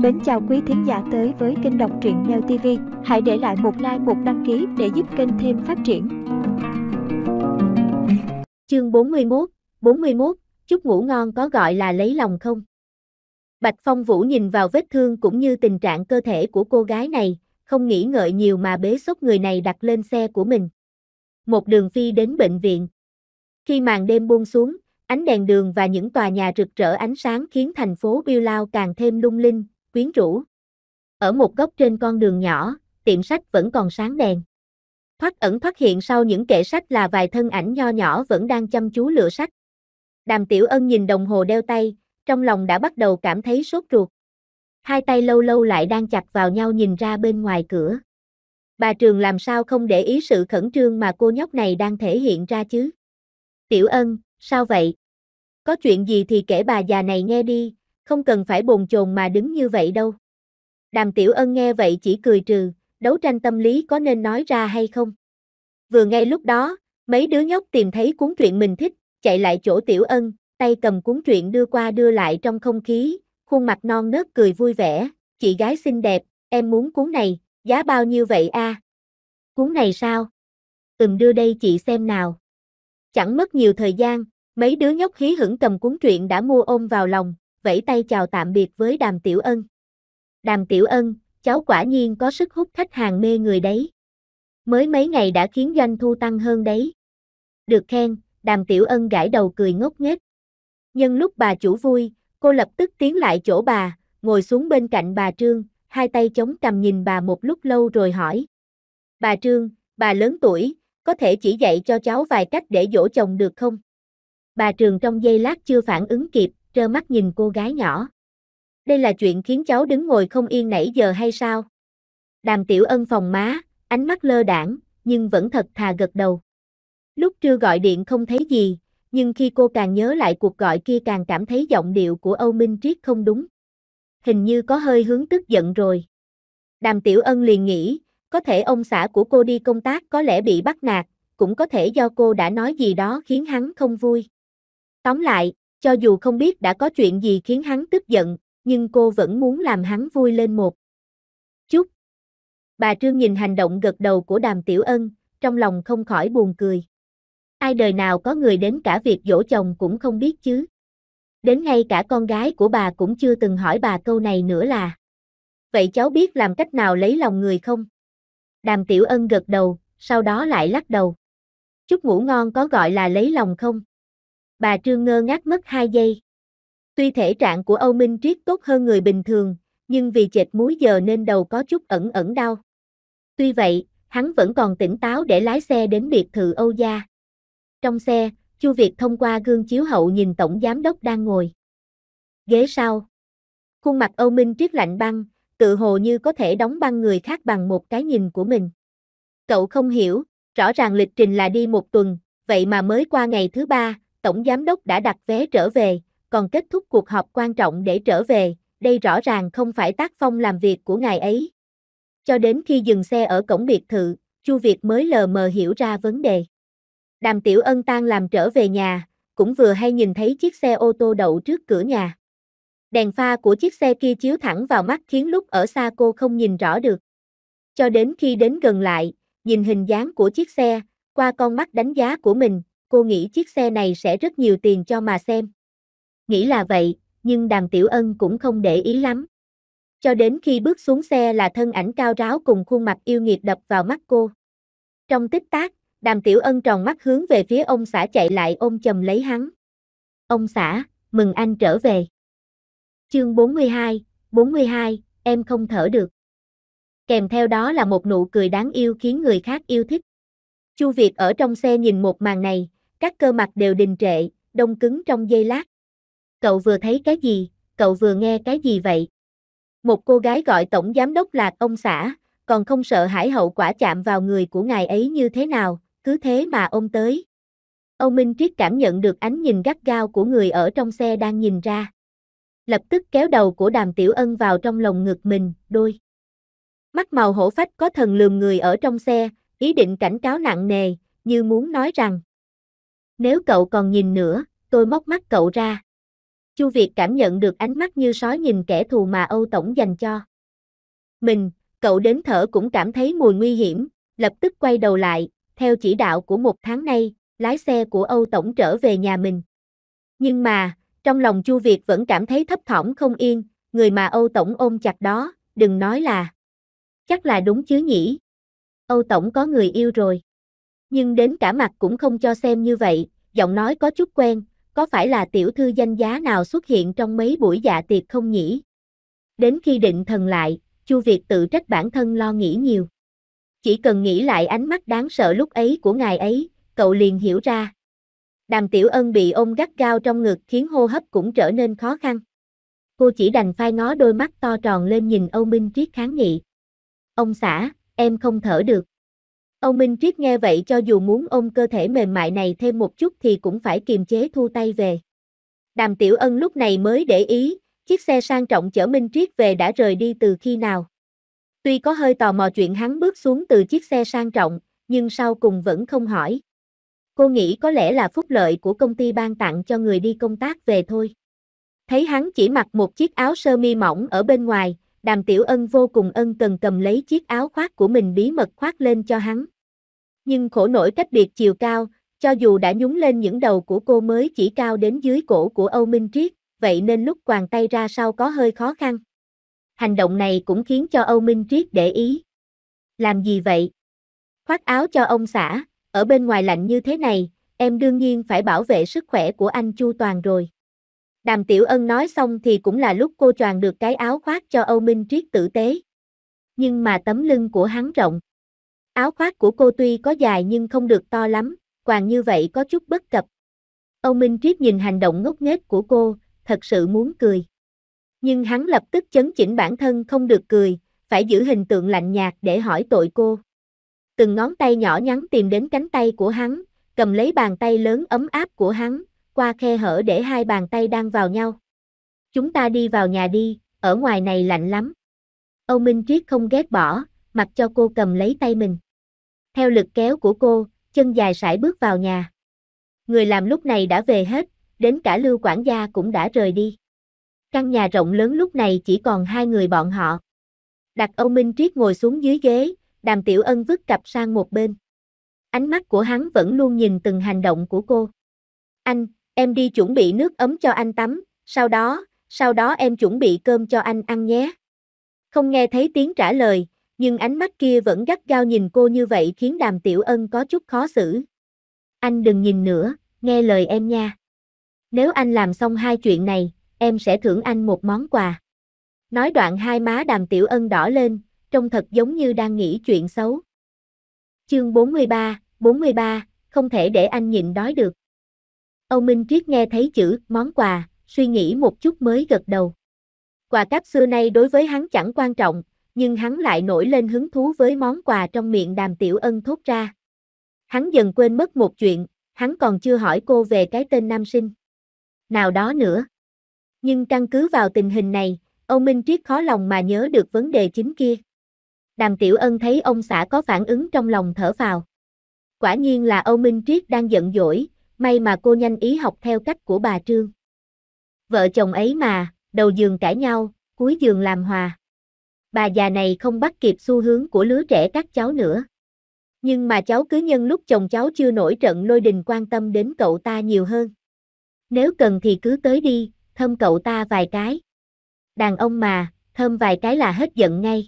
Mến chào quý thính giả tới với kênh đọc truyện Neo TV. Hãy để lại một like, một đăng ký để giúp kênh thêm phát triển. Chương 41 41. Chúc ngủ ngon có gọi là lấy lòng không? Bạch Phong Vũ nhìn vào vết thương cũng như tình trạng cơ thể của cô gái này, không nghĩ ngợi nhiều mà bế xốc người này đặt lên xe của mình. Một đường phi đến bệnh viện. Khi màn đêm buông xuống, ánh đèn đường và những tòa nhà rực rỡ ánh sáng khiến thành phố Biêu Lao càng thêm lung linh, quyến rũ. Ở một góc trên con đường nhỏ, tiệm sách vẫn còn sáng đèn. Thoát ẩn thoát hiện sau những kệ sách là vài thân ảnh nho nhỏ vẫn đang chăm chú lựa sách. Đàm Tiểu Ân nhìn đồng hồ đeo tay, trong lòng đã bắt đầu cảm thấy sốt ruột. Hai tay lâu lâu lại đang chặt vào nhau nhìn ra bên ngoài cửa. Bà Trường làm sao không để ý sự khẩn trương mà cô nhóc này đang thể hiện ra chứ? Tiểu Ân, sao vậy? Có chuyện gì thì kể bà già này nghe đi, không cần phải bồn chồn mà đứng như vậy đâu. Đàm Tiểu Ân nghe vậy chỉ cười trừ, đấu tranh tâm lý có nên nói ra hay không? Vừa ngay lúc đó, mấy đứa nhóc tìm thấy cuốn truyện mình thích, chạy lại chỗ Tiểu Ân, tay cầm cuốn truyện đưa qua đưa lại trong không khí, khuôn mặt non nớt cười vui vẻ, chị gái xinh đẹp, em muốn cuốn này, giá bao nhiêu vậy a? Cuốn này sao? Ừm đưa đây chị xem nào. Chẳng mất nhiều thời gian, mấy đứa nhóc hí hửng cầm cuốn truyện đã mua ôm vào lòng, vẫy tay chào tạm biệt với Đàm Tiểu Ân. Đàm Tiểu Ân, cháu quả nhiên có sức hút khách hàng mê người đấy. Mới mấy ngày đã khiến doanh thu tăng hơn đấy. Được khen, Đàm Tiểu Ân gãi đầu cười ngốc nghếch. Nhân lúc bà chủ vui, cô lập tức tiến lại chỗ bà, ngồi xuống bên cạnh bà Trương, hai tay chống cằm nhìn bà một lúc lâu rồi hỏi. Bà Trương, bà lớn tuổi, có thể chỉ dạy cho cháu vài cách để dỗ chồng được không? Bà Trường trong giây lát chưa phản ứng kịp, trơ mắt nhìn cô gái nhỏ. Đây là chuyện khiến cháu đứng ngồi không yên nãy giờ hay sao? Đàm tiểu ân phòng má, ánh mắt lơ đảng, nhưng vẫn thật thà gật đầu. Lúc trưa gọi điện không thấy gì, nhưng khi cô càng nhớ lại cuộc gọi kia càng cảm thấy giọng điệu của Âu Minh Triết không đúng. Hình như có hơi hướng tức giận rồi. Đàm Tiểu Ân liền nghĩ, có thể ông xã của cô đi công tác có lẽ bị bắt nạt, cũng có thể do cô đã nói gì đó khiến hắn không vui. Tóm lại, cho dù không biết đã có chuyện gì khiến hắn tức giận, nhưng cô vẫn muốn làm hắn vui lên một. Chút. Bà Trương nhìn hành động gật đầu của đàm tiểu ân, trong lòng không khỏi buồn cười. Ai đời nào có người đến cả việc dỗ chồng cũng không biết chứ. Đến ngay cả con gái của bà cũng chưa từng hỏi bà câu này nữa là. Vậy cháu biết làm cách nào lấy lòng người không? Đàm tiểu ân gật đầu, sau đó lại lắc đầu. Chúc ngủ ngon có gọi là lấy lòng không? bà Trương ngơ ngác mất 2 giây. Tuy thể trạng của Âu Minh Triết tốt hơn người bình thường, nhưng vì chệch múi giờ nên đầu có chút ẩn ẩn đau. Tuy vậy, hắn vẫn còn tỉnh táo để lái xe đến biệt thự Âu Gia. Trong xe, Chu Việt thông qua gương chiếu hậu nhìn tổng giám đốc đang ngồi. Ghế sau. Khuôn mặt Âu Minh Triết lạnh băng, tự hồ như có thể đóng băng người khác bằng một cái nhìn của mình. Cậu không hiểu, rõ ràng lịch trình là đi một tuần, vậy mà mới qua ngày thứ ba, tổng giám đốc đã đặt vé trở về, còn kết thúc cuộc họp quan trọng để trở về, đây rõ ràng không phải tác phong làm việc của ngài ấy. Cho đến khi dừng xe ở cổng biệt thự, Chu Việt mới lờ mờ hiểu ra vấn đề. Đàm Tiểu Ân tan làm trở về nhà, cũng vừa hay nhìn thấy chiếc xe ô tô đậu trước cửa nhà. Đèn pha của chiếc xe kia chiếu thẳng vào mắt khiến lúc ở xa cô không nhìn rõ được. Cho đến khi đến gần lại, nhìn hình dáng của chiếc xe, qua con mắt đánh giá của mình, cô nghĩ chiếc xe này sẽ rất nhiều tiền cho mà xem. Nghĩ là vậy, nhưng đàm tiểu ân cũng không để ý lắm. Cho đến khi bước xuống xe là thân ảnh cao ráo cùng khuôn mặt yêu nghiệt đập vào mắt cô. Trong tích tắc, đàm tiểu ân tròn mắt hướng về phía ông xã chạy lại ôm chầm lấy hắn. Ông xã, mừng anh trở về. Chương 42, 42, em không thở được. Kèm theo đó là một nụ cười đáng yêu khiến người khác yêu thích. Chu Việt ở trong xe nhìn một màn này, các cơ mặt đều đình trệ, đông cứng trong giây lát. Cậu vừa thấy cái gì, cậu vừa nghe cái gì vậy? Một cô gái gọi tổng giám đốc là ông xã, còn không sợ hãi hậu quả chạm vào người của ngài ấy như thế nào, cứ thế mà ôm tới. Âu Minh Triết cảm nhận được ánh nhìn gắt gao của người ở trong xe đang nhìn ra. Lập tức kéo đầu của đàm tiểu ân vào trong lồng ngực mình, đôi. Mắt màu hổ phách có thần lườm người ở trong xe, ý định cảnh cáo nặng nề, như muốn nói rằng. Nếu cậu còn nhìn nữa, tôi móc mắt cậu ra. Chu Việt cảm nhận được ánh mắt như sói nhìn kẻ thù mà Âu Tổng dành cho. Mình, cậu đến thở cũng cảm thấy mùi nguy hiểm, lập tức quay đầu lại, theo chỉ đạo của một tháng nay, lái xe của Âu Tổng trở về nhà mình. Nhưng mà, trong lòng Chu Việt vẫn cảm thấy thấp thỏm không yên, người mà Âu Tổng ôm chặt đó, đừng nói là. Chắc là đúng chứ nhỉ. Âu Tổng có người yêu rồi nhưng đến cả mặt cũng không cho xem như vậy, giọng nói có chút quen, có phải là tiểu thư danh giá nào xuất hiện trong mấy buổi dạ tiệc không nhỉ? Đến khi định thần lại, Chu Việt tự trách bản thân lo nghĩ nhiều. Chỉ cần nghĩ lại ánh mắt đáng sợ lúc ấy của ngài ấy, cậu liền hiểu ra. Đàm Tiểu Ân bị ôm gắt gao trong ngực khiến hô hấp cũng trở nên khó khăn. Cô chỉ đành phai ngó đôi mắt to tròn lên nhìn Âu Minh Triết kháng nghị. Ông xã, em không thở được. Âu Minh Triết nghe vậy cho dù muốn ôm cơ thể mềm mại này thêm một chút thì cũng phải kiềm chế thu tay về. Đàm Tiểu Ân lúc này mới để ý, chiếc xe sang trọng chở Minh Triết về đã rời đi từ khi nào. Tuy có hơi tò mò chuyện hắn bước xuống từ chiếc xe sang trọng, nhưng sau cùng vẫn không hỏi. Cô nghĩ có lẽ là phúc lợi của công ty ban tặng cho người đi công tác về thôi. Thấy hắn chỉ mặc một chiếc áo sơ mi mỏng ở bên ngoài, đàm tiểu ân vô cùng ân cần cầm lấy chiếc áo khoác của mình bí mật khoác lên cho hắn. Nhưng khổ nổi cách biệt chiều cao, cho dù đã nhúng lên những đầu của cô mới chỉ cao đến dưới cổ của Âu Minh Triết, vậy nên lúc quàng tay ra sau có hơi khó khăn. Hành động này cũng khiến cho Âu Minh Triết để ý. Làm gì vậy? Khoác áo cho ông xã, ở bên ngoài lạnh như thế này, em đương nhiên phải bảo vệ sức khỏe của anh Chu Toàn rồi. Đàm Tiểu Ân nói xong thì cũng là lúc cô choàng được cái áo khoác cho Âu Minh Triết tử tế. Nhưng mà tấm lưng của hắn rộng. Áo khoác của cô tuy có dài nhưng không được to lắm, quàng như vậy có chút bất cập. Âu Minh Triết nhìn hành động ngốc nghếch của cô, thật sự muốn cười. Nhưng hắn lập tức chấn chỉnh bản thân không được cười, phải giữ hình tượng lạnh nhạt để hỏi tội cô. Từng ngón tay nhỏ nhắn tìm đến cánh tay của hắn, cầm lấy bàn tay lớn ấm áp của hắn, qua khe hở để hai bàn tay đang vào nhau. Chúng ta đi vào nhà đi, ở ngoài này lạnh lắm. Âu Minh Triết không ghét bỏ, mặc cho cô cầm lấy tay mình. Theo lực kéo của cô, chân dài sải bước vào nhà. Người làm lúc này đã về hết, đến cả lưu quản gia cũng đã rời đi. Căn nhà rộng lớn lúc này chỉ còn hai người bọn họ. Đặt Âu Minh Triết ngồi xuống dưới ghế, đàm tiểu ân vứt cặp sang một bên. Ánh mắt của hắn vẫn luôn nhìn từng hành động của cô. Anh, Em đi chuẩn bị nước ấm cho anh tắm, sau đó, sau đó em chuẩn bị cơm cho anh ăn nhé. Không nghe thấy tiếng trả lời, nhưng ánh mắt kia vẫn gắt gao nhìn cô như vậy khiến đàm tiểu ân có chút khó xử. Anh đừng nhìn nữa, nghe lời em nha. Nếu anh làm xong hai chuyện này, em sẽ thưởng anh một món quà. Nói đoạn hai má đàm tiểu ân đỏ lên, trông thật giống như đang nghĩ chuyện xấu. Chương 43, 43, không thể để anh nhịn đói được. Âu Minh Triết nghe thấy chữ món quà, suy nghĩ một chút mới gật đầu. Quà cáp xưa nay đối với hắn chẳng quan trọng, nhưng hắn lại nổi lên hứng thú với món quà trong miệng đàm tiểu ân thốt ra. Hắn dần quên mất một chuyện, hắn còn chưa hỏi cô về cái tên nam sinh. Nào đó nữa. Nhưng căn cứ vào tình hình này, Âu Minh Triết khó lòng mà nhớ được vấn đề chính kia. Đàm Tiểu Ân thấy ông xã có phản ứng trong lòng thở vào. Quả nhiên là Âu Minh Triết đang giận dỗi, may mà cô nhanh ý học theo cách của bà Trương. Vợ chồng ấy mà, đầu giường cãi nhau, cuối giường làm hòa. Bà già này không bắt kịp xu hướng của lứa trẻ các cháu nữa. Nhưng mà cháu cứ nhân lúc chồng cháu chưa nổi trận lôi đình quan tâm đến cậu ta nhiều hơn. Nếu cần thì cứ tới đi, thơm cậu ta vài cái. Đàn ông mà, thơm vài cái là hết giận ngay.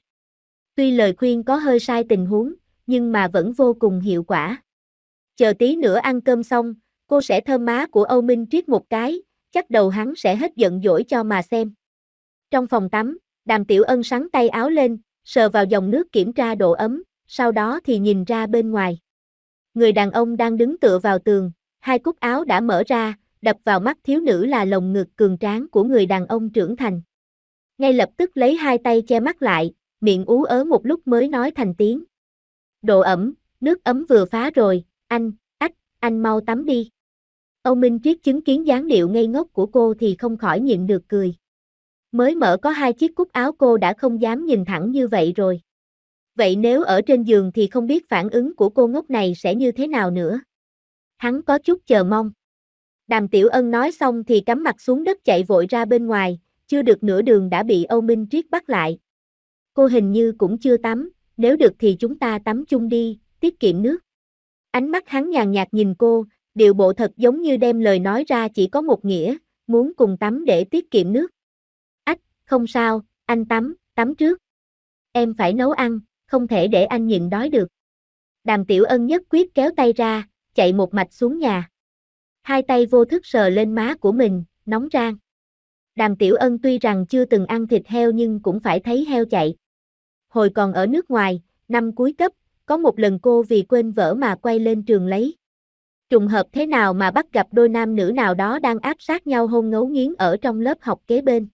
Tuy lời khuyên có hơi sai tình huống, nhưng mà vẫn vô cùng hiệu quả. Chờ tí nữa ăn cơm xong, Cô sẽ thơm má của Âu Minh Triết một cái, chắc đầu hắn sẽ hết giận dỗi cho mà xem. Trong phòng tắm, đàm tiểu ân sắn tay áo lên, sờ vào dòng nước kiểm tra độ ấm, sau đó thì nhìn ra bên ngoài. Người đàn ông đang đứng tựa vào tường, hai cúc áo đã mở ra, đập vào mắt thiếu nữ là lồng ngực cường tráng của người đàn ông trưởng thành. Ngay lập tức lấy hai tay che mắt lại, miệng ú ớ một lúc mới nói thành tiếng. Độ ẩm, nước ấm vừa phá rồi, anh, anh mau tắm đi. Âu Minh Triết chứng kiến dáng điệu ngây ngốc của cô thì không khỏi nhịn được cười. Mới mở có hai chiếc cúc áo cô đã không dám nhìn thẳng như vậy rồi. Vậy nếu ở trên giường thì không biết phản ứng của cô ngốc này sẽ như thế nào nữa. Hắn có chút chờ mong. Đàm Tiểu Ân nói xong thì cắm mặt xuống đất chạy vội ra bên ngoài, chưa được nửa đường đã bị Âu Minh Triết bắt lại. Cô hình như cũng chưa tắm, nếu được thì chúng ta tắm chung đi, tiết kiệm nước. Ánh mắt hắn nhàn nhạt nhìn cô, điều bộ thật giống như đem lời nói ra chỉ có một nghĩa, muốn cùng tắm để tiết kiệm nước. Ách, không sao, anh tắm, tắm trước. Em phải nấu ăn, không thể để anh nhịn đói được. Đàm tiểu ân nhất quyết kéo tay ra, chạy một mạch xuống nhà. Hai tay vô thức sờ lên má của mình, nóng rang. Đàm tiểu ân tuy rằng chưa từng ăn thịt heo nhưng cũng phải thấy heo chạy. Hồi còn ở nước ngoài, năm cuối cấp, có một lần cô vì quên vỡ mà quay lên trường lấy. Trùng hợp thế nào mà bắt gặp đôi nam nữ nào đó đang áp sát nhau hôn ngấu nghiến ở trong lớp học kế bên.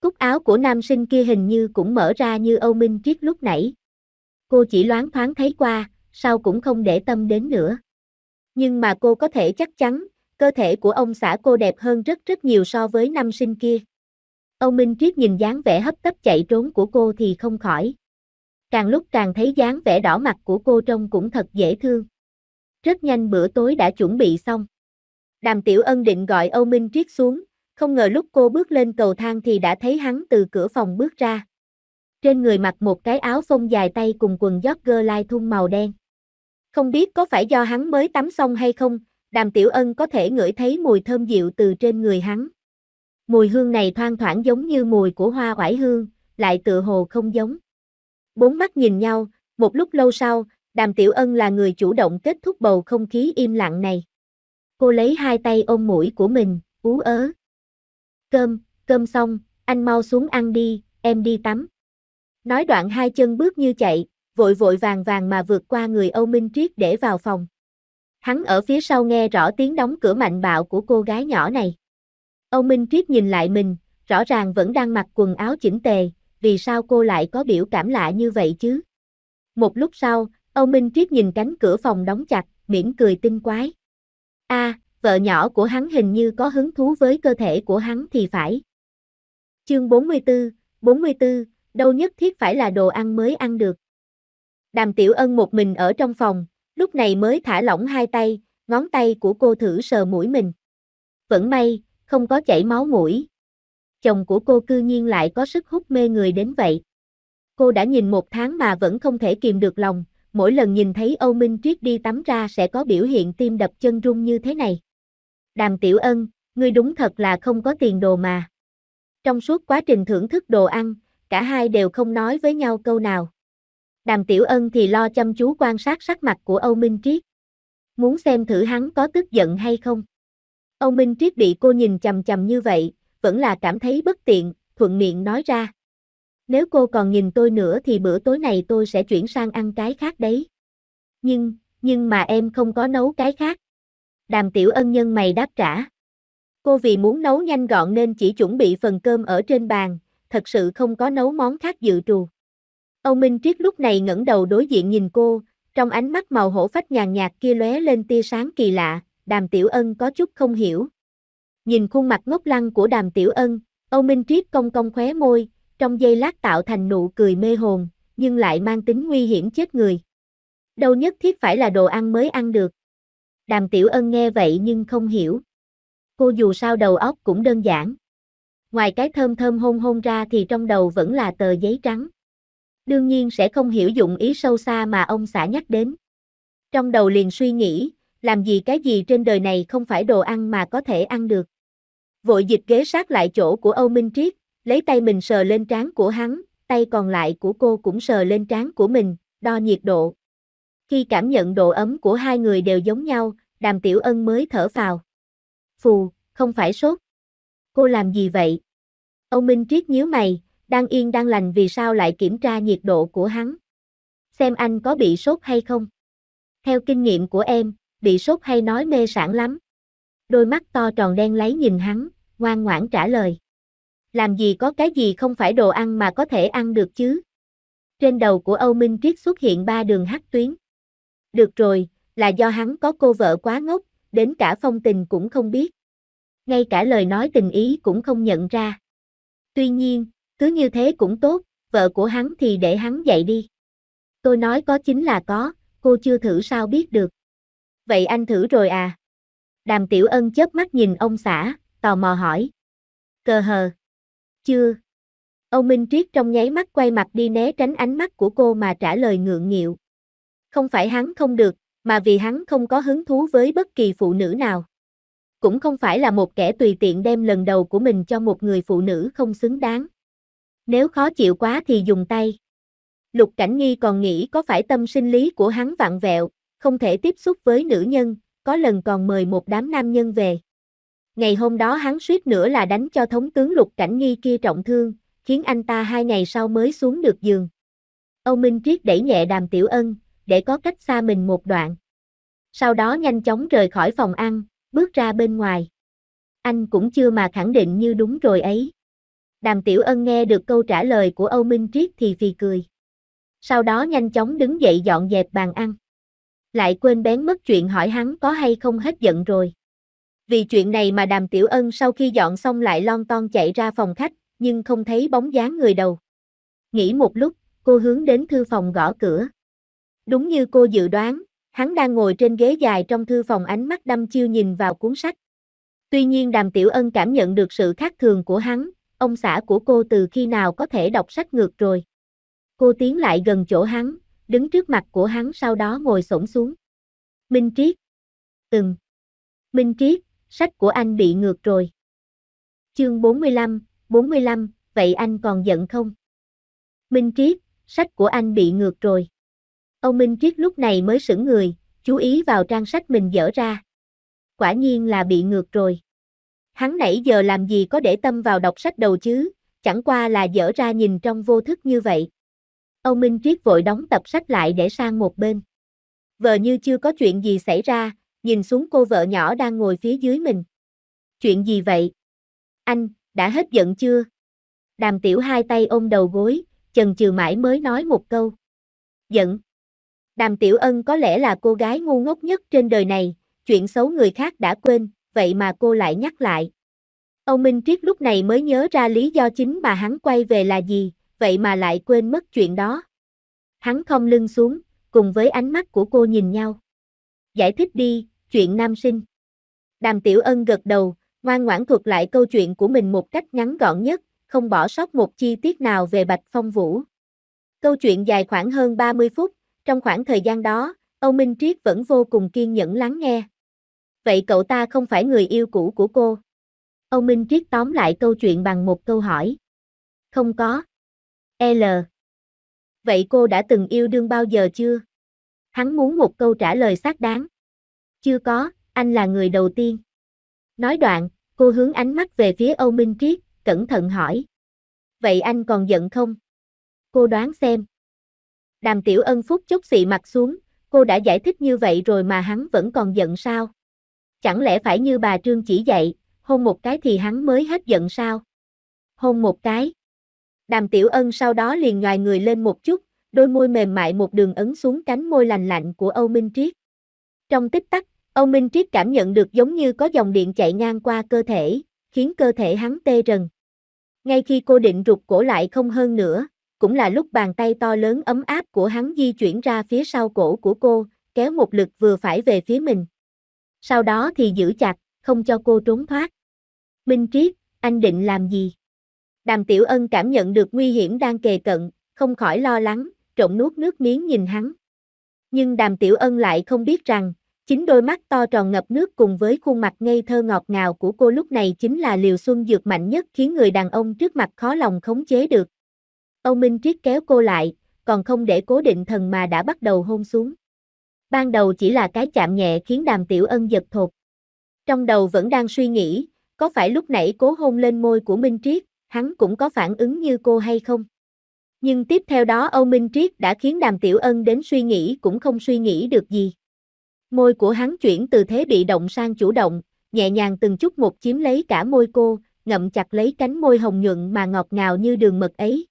Cúc áo của nam sinh kia hình như cũng mở ra như Âu Minh Triết lúc nãy. Cô chỉ loáng thoáng thấy qua, sau cũng không để tâm đến nữa. Nhưng mà cô có thể chắc chắn, cơ thể của ông xã cô đẹp hơn rất rất nhiều so với nam sinh kia. Âu Minh Triết nhìn dáng vẻ hấp tấp chạy trốn của cô thì không khỏi càng lúc càng thấy dáng vẻ đỏ mặt của cô trông cũng thật dễ thương. Rất nhanh bữa tối đã chuẩn bị xong. Đàm Tiểu Ân định gọi Âu Minh Triết xuống, không ngờ lúc cô bước lên cầu thang thì đã thấy hắn từ cửa phòng bước ra. Trên người mặc một cái áo phông dài tay cùng quần jogger lai thun màu đen. Không biết có phải do hắn mới tắm xong hay không, Đàm Tiểu Ân có thể ngửi thấy mùi thơm dịu từ trên người hắn. Mùi hương này thoang thoảng giống như mùi của hoa oải hương, lại tựa hồ không giống. Bốn mắt nhìn nhau, một lúc lâu sau, Đàm Tiểu Ân là người chủ động kết thúc bầu không khí im lặng này. Cô lấy hai tay ôm mũi của mình, ú ớ. Cơm, cơm xong, anh mau xuống ăn đi, em đi tắm. Nói đoạn hai chân bước như chạy, vội vội vàng vàng mà vượt qua người Âu Minh Triết để vào phòng. Hắn ở phía sau nghe rõ tiếng đóng cửa mạnh bạo của cô gái nhỏ này. Âu Minh Triết nhìn lại mình, rõ ràng vẫn đang mặc quần áo chỉnh tề, vì sao cô lại có biểu cảm lạ như vậy chứ? Một lúc sau, Âu Minh Triết nhìn cánh cửa phòng đóng chặt, mỉm cười tinh quái. A, vợ nhỏ của hắn hình như có hứng thú với cơ thể của hắn thì phải. Chương 44, 44, đâu nhất thiết phải là đồ ăn mới ăn được. Đàm Tiểu Ân một mình ở trong phòng, lúc này mới thả lỏng hai tay, ngón tay của cô thử sờ mũi mình. Vẫn may, không có chảy máu mũi, chồng của cô cư nhiên lại có sức hút mê người đến vậy. Cô đã nhìn một tháng mà vẫn không thể kìm được lòng, mỗi lần nhìn thấy Âu Minh Triết đi tắm ra sẽ có biểu hiện tim đập chân rung như thế này. Đàm Tiểu Ân, ngươi đúng thật là không có tiền đồ mà. Trong suốt quá trình thưởng thức đồ ăn, cả hai đều không nói với nhau câu nào. Đàm Tiểu Ân thì lo chăm chú quan sát sắc mặt của Âu Minh Triết. Muốn xem thử hắn có tức giận hay không. Âu Minh Triết bị cô nhìn chầm chầm như vậy, vẫn là cảm thấy bất tiện, thuận miệng nói ra. Nếu cô còn nhìn tôi nữa thì bữa tối này tôi sẽ chuyển sang ăn cái khác đấy. Nhưng, nhưng mà em không có nấu cái khác. Đàm tiểu ân nhân mày đáp trả. Cô vì muốn nấu nhanh gọn nên chỉ chuẩn bị phần cơm ở trên bàn, thật sự không có nấu món khác dự trù. Âu Minh Triết lúc này ngẩng đầu đối diện nhìn cô, trong ánh mắt màu hổ phách nhàn nhạt kia lóe lên tia sáng kỳ lạ, đàm tiểu ân có chút không hiểu nhìn khuôn mặt ngốc lăng của đàm tiểu ân, Âu Minh Triết cong cong khóe môi, trong giây lát tạo thành nụ cười mê hồn, nhưng lại mang tính nguy hiểm chết người. Đâu nhất thiết phải là đồ ăn mới ăn được. Đàm tiểu ân nghe vậy nhưng không hiểu. Cô dù sao đầu óc cũng đơn giản. Ngoài cái thơm thơm hôn hôn ra thì trong đầu vẫn là tờ giấy trắng. Đương nhiên sẽ không hiểu dụng ý sâu xa mà ông xã nhắc đến. Trong đầu liền suy nghĩ, làm gì cái gì trên đời này không phải đồ ăn mà có thể ăn được. Vội dịch ghế sát lại chỗ của Âu Minh Triết, lấy tay mình sờ lên trán của hắn, tay còn lại của cô cũng sờ lên trán của mình, đo nhiệt độ. Khi cảm nhận độ ấm của hai người đều giống nhau, đàm tiểu ân mới thở phào. Phù, không phải sốt. Cô làm gì vậy? Âu Minh Triết nhíu mày, đang yên đang lành vì sao lại kiểm tra nhiệt độ của hắn. Xem anh có bị sốt hay không. Theo kinh nghiệm của em, bị sốt hay nói mê sản lắm đôi mắt to tròn đen lấy nhìn hắn, ngoan ngoãn trả lời. Làm gì có cái gì không phải đồ ăn mà có thể ăn được chứ? Trên đầu của Âu Minh Triết xuất hiện ba đường hắc tuyến. Được rồi, là do hắn có cô vợ quá ngốc, đến cả phong tình cũng không biết. Ngay cả lời nói tình ý cũng không nhận ra. Tuy nhiên, cứ như thế cũng tốt, vợ của hắn thì để hắn dạy đi. Tôi nói có chính là có, cô chưa thử sao biết được. Vậy anh thử rồi à? Đàm Tiểu Ân chớp mắt nhìn ông xã, tò mò hỏi. Cờ hờ. Chưa. Âu Minh triết trong nháy mắt quay mặt đi né tránh ánh mắt của cô mà trả lời ngượng nghịu. Không phải hắn không được, mà vì hắn không có hứng thú với bất kỳ phụ nữ nào. Cũng không phải là một kẻ tùy tiện đem lần đầu của mình cho một người phụ nữ không xứng đáng. Nếu khó chịu quá thì dùng tay. Lục Cảnh Nghi còn nghĩ có phải tâm sinh lý của hắn vặn vẹo, không thể tiếp xúc với nữ nhân, có lần còn mời một đám nam nhân về. Ngày hôm đó hắn suýt nữa là đánh cho thống tướng lục cảnh nghi kia trọng thương, khiến anh ta hai ngày sau mới xuống được giường. Âu Minh Triết đẩy nhẹ đàm tiểu ân, để có cách xa mình một đoạn. Sau đó nhanh chóng rời khỏi phòng ăn, bước ra bên ngoài. Anh cũng chưa mà khẳng định như đúng rồi ấy. Đàm Tiểu Ân nghe được câu trả lời của Âu Minh Triết thì phì cười. Sau đó nhanh chóng đứng dậy dọn dẹp bàn ăn lại quên bén mất chuyện hỏi hắn có hay không hết giận rồi. Vì chuyện này mà đàm tiểu ân sau khi dọn xong lại lon ton chạy ra phòng khách, nhưng không thấy bóng dáng người đầu. Nghĩ một lúc, cô hướng đến thư phòng gõ cửa. Đúng như cô dự đoán, hắn đang ngồi trên ghế dài trong thư phòng ánh mắt đăm chiêu nhìn vào cuốn sách. Tuy nhiên đàm tiểu ân cảm nhận được sự khác thường của hắn, ông xã của cô từ khi nào có thể đọc sách ngược rồi. Cô tiến lại gần chỗ hắn, đứng trước mặt của hắn sau đó ngồi xổm xuống. Minh Triết. Từng. Minh Triết, sách của anh bị ngược rồi. Chương 45, 45, vậy anh còn giận không? Minh Triết, sách của anh bị ngược rồi. Ông Minh Triết lúc này mới sững người, chú ý vào trang sách mình dở ra. Quả nhiên là bị ngược rồi. Hắn nãy giờ làm gì có để tâm vào đọc sách đầu chứ, chẳng qua là dở ra nhìn trong vô thức như vậy. Âu Minh Triết vội đóng tập sách lại để sang một bên. Vờ như chưa có chuyện gì xảy ra, nhìn xuống cô vợ nhỏ đang ngồi phía dưới mình. Chuyện gì vậy? Anh, đã hết giận chưa? Đàm tiểu hai tay ôm đầu gối, chần chừ mãi mới nói một câu. Giận. Đàm tiểu ân có lẽ là cô gái ngu ngốc nhất trên đời này, chuyện xấu người khác đã quên, vậy mà cô lại nhắc lại. Âu Minh Triết lúc này mới nhớ ra lý do chính mà hắn quay về là gì, vậy mà lại quên mất chuyện đó. Hắn không lưng xuống, cùng với ánh mắt của cô nhìn nhau. Giải thích đi, chuyện nam sinh. Đàm Tiểu Ân gật đầu, ngoan ngoãn thuật lại câu chuyện của mình một cách ngắn gọn nhất, không bỏ sót một chi tiết nào về Bạch Phong Vũ. Câu chuyện dài khoảng hơn 30 phút, trong khoảng thời gian đó, Âu Minh Triết vẫn vô cùng kiên nhẫn lắng nghe. Vậy cậu ta không phải người yêu cũ của cô? Âu Minh Triết tóm lại câu chuyện bằng một câu hỏi. Không có. L. Vậy cô đã từng yêu đương bao giờ chưa? Hắn muốn một câu trả lời xác đáng. Chưa có, anh là người đầu tiên. Nói đoạn, cô hướng ánh mắt về phía Âu Minh Triết, cẩn thận hỏi. Vậy anh còn giận không? Cô đoán xem. Đàm Tiểu Ân phúc chốc xị mặt xuống, cô đã giải thích như vậy rồi mà hắn vẫn còn giận sao? Chẳng lẽ phải như bà Trương chỉ dạy, hôn một cái thì hắn mới hết giận sao? Hôn một cái. Đàm Tiểu Ân sau đó liền ngoài người lên một chút, đôi môi mềm mại một đường ấn xuống cánh môi lành lạnh của Âu Minh Triết. Trong tích tắc, Âu Minh Triết cảm nhận được giống như có dòng điện chạy ngang qua cơ thể, khiến cơ thể hắn tê rần. Ngay khi cô định rụt cổ lại không hơn nữa, cũng là lúc bàn tay to lớn ấm áp của hắn di chuyển ra phía sau cổ của cô, kéo một lực vừa phải về phía mình. Sau đó thì giữ chặt, không cho cô trốn thoát. Minh Triết, anh định làm gì? Đàm Tiểu Ân cảm nhận được nguy hiểm đang kề cận, không khỏi lo lắng, trộn nuốt nước miếng nhìn hắn. Nhưng Đàm Tiểu Ân lại không biết rằng, chính đôi mắt to tròn ngập nước cùng với khuôn mặt ngây thơ ngọt ngào của cô lúc này chính là liều xuân dược mạnh nhất khiến người đàn ông trước mặt khó lòng khống chế được. Âu Minh Triết kéo cô lại, còn không để cố định thần mà đã bắt đầu hôn xuống. Ban đầu chỉ là cái chạm nhẹ khiến Đàm Tiểu Ân giật thột. Trong đầu vẫn đang suy nghĩ, có phải lúc nãy cố hôn lên môi của Minh Triết, hắn cũng có phản ứng như cô hay không. Nhưng tiếp theo đó Âu Minh Triết đã khiến Đàm Tiểu Ân đến suy nghĩ cũng không suy nghĩ được gì. Môi của hắn chuyển từ thế bị động sang chủ động, nhẹ nhàng từng chút một chiếm lấy cả môi cô, ngậm chặt lấy cánh môi hồng nhuận mà ngọt ngào như đường mật ấy.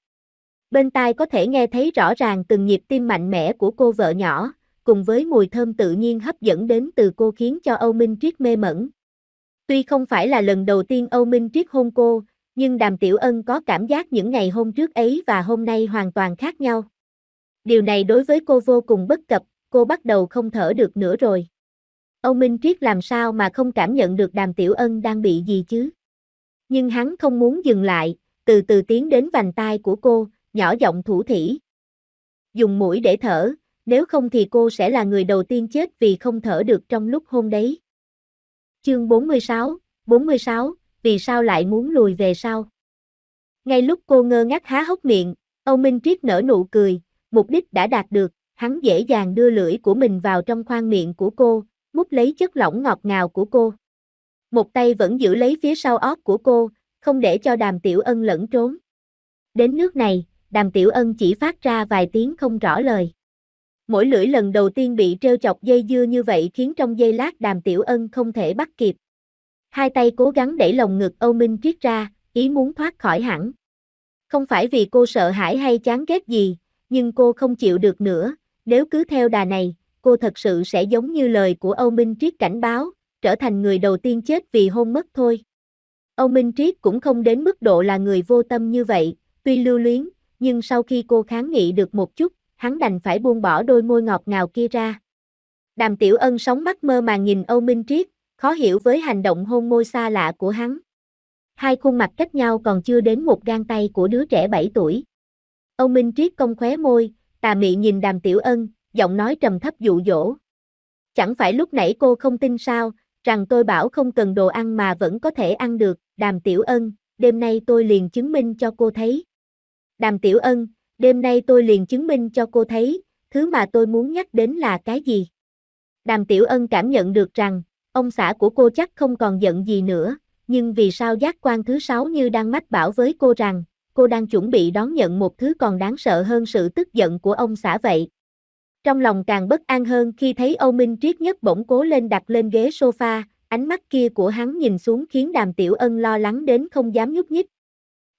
Bên tai có thể nghe thấy rõ ràng từng nhịp tim mạnh mẽ của cô vợ nhỏ, cùng với mùi thơm tự nhiên hấp dẫn đến từ cô khiến cho Âu Minh Triết mê mẩn. Tuy không phải là lần đầu tiên Âu Minh Triết hôn cô, nhưng Đàm Tiểu Ân có cảm giác những ngày hôm trước ấy và hôm nay hoàn toàn khác nhau. Điều này đối với cô vô cùng bất cập, cô bắt đầu không thở được nữa rồi. Âu Minh Triết làm sao mà không cảm nhận được Đàm Tiểu Ân đang bị gì chứ? Nhưng hắn không muốn dừng lại, từ từ tiến đến vành tai của cô, nhỏ giọng thủ thỉ. Dùng mũi để thở, nếu không thì cô sẽ là người đầu tiên chết vì không thở được trong lúc hôn đấy. Chương 46, 46, vì sao lại muốn lùi về sau. Ngay lúc cô ngơ ngác há hốc miệng, Âu Minh Triết nở nụ cười, mục đích đã đạt được, hắn dễ dàng đưa lưỡi của mình vào trong khoang miệng của cô, mút lấy chất lỏng ngọt ngào của cô. Một tay vẫn giữ lấy phía sau óc của cô, không để cho đàm tiểu ân lẫn trốn. Đến nước này, đàm tiểu ân chỉ phát ra vài tiếng không rõ lời. Mỗi lưỡi lần đầu tiên bị treo chọc dây dưa như vậy khiến trong giây lát đàm tiểu ân không thể bắt kịp. Hai tay cố gắng đẩy lồng ngực Âu Minh Triết ra, ý muốn thoát khỏi hẳn. Không phải vì cô sợ hãi hay chán ghét gì, nhưng cô không chịu được nữa, nếu cứ theo đà này, cô thật sự sẽ giống như lời của Âu Minh Triết cảnh báo, trở thành người đầu tiên chết vì hôn mất thôi. Âu Minh Triết cũng không đến mức độ là người vô tâm như vậy, tuy lưu luyến, nhưng sau khi cô kháng nghị được một chút, hắn đành phải buông bỏ đôi môi ngọt ngào kia ra. Đàm Tiểu Ân sống mắt mơ màng nhìn Âu Minh Triết, khó hiểu với hành động hôn môi xa lạ của hắn. Hai khuôn mặt cách nhau còn chưa đến một gang tay của đứa trẻ 7 tuổi. Ông Minh Triết công khóe môi, tà mị nhìn đàm tiểu ân, giọng nói trầm thấp dụ dỗ. Chẳng phải lúc nãy cô không tin sao, rằng tôi bảo không cần đồ ăn mà vẫn có thể ăn được, đàm tiểu ân, đêm nay tôi liền chứng minh cho cô thấy. Đàm tiểu ân, đêm nay tôi liền chứng minh cho cô thấy, thứ mà tôi muốn nhắc đến là cái gì? Đàm tiểu ân cảm nhận được rằng, Ông xã của cô chắc không còn giận gì nữa, nhưng vì sao giác quan thứ sáu như đang mách bảo với cô rằng, cô đang chuẩn bị đón nhận một thứ còn đáng sợ hơn sự tức giận của ông xã vậy. Trong lòng càng bất an hơn khi thấy Âu Minh Triết nhất bỗng cố lên đặt lên ghế sofa, ánh mắt kia của hắn nhìn xuống khiến đàm tiểu ân lo lắng đến không dám nhúc nhích.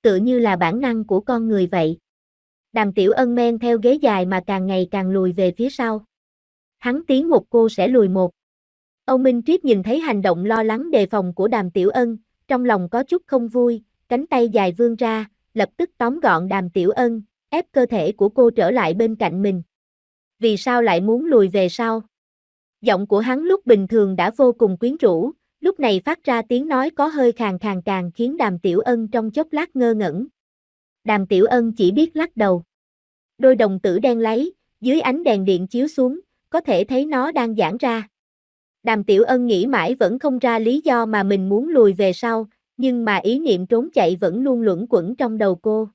Tự như là bản năng của con người vậy. Đàm tiểu ân men theo ghế dài mà càng ngày càng lùi về phía sau. Hắn tiến một cô sẽ lùi một. Âu Minh Triết nhìn thấy hành động lo lắng đề phòng của đàm tiểu ân, trong lòng có chút không vui, cánh tay dài vươn ra, lập tức tóm gọn đàm tiểu ân, ép cơ thể của cô trở lại bên cạnh mình. Vì sao lại muốn lùi về sau? Giọng của hắn lúc bình thường đã vô cùng quyến rũ, lúc này phát ra tiếng nói có hơi khàn khàn càng khiến đàm tiểu ân trong chốc lát ngơ ngẩn. Đàm tiểu ân chỉ biết lắc đầu. Đôi đồng tử đen lấy, dưới ánh đèn điện chiếu xuống, có thể thấy nó đang giãn ra. Đàm Tiểu Ân nghĩ mãi vẫn không ra lý do mà mình muốn lùi về sau, nhưng mà ý niệm trốn chạy vẫn luôn luẩn quẩn trong đầu cô.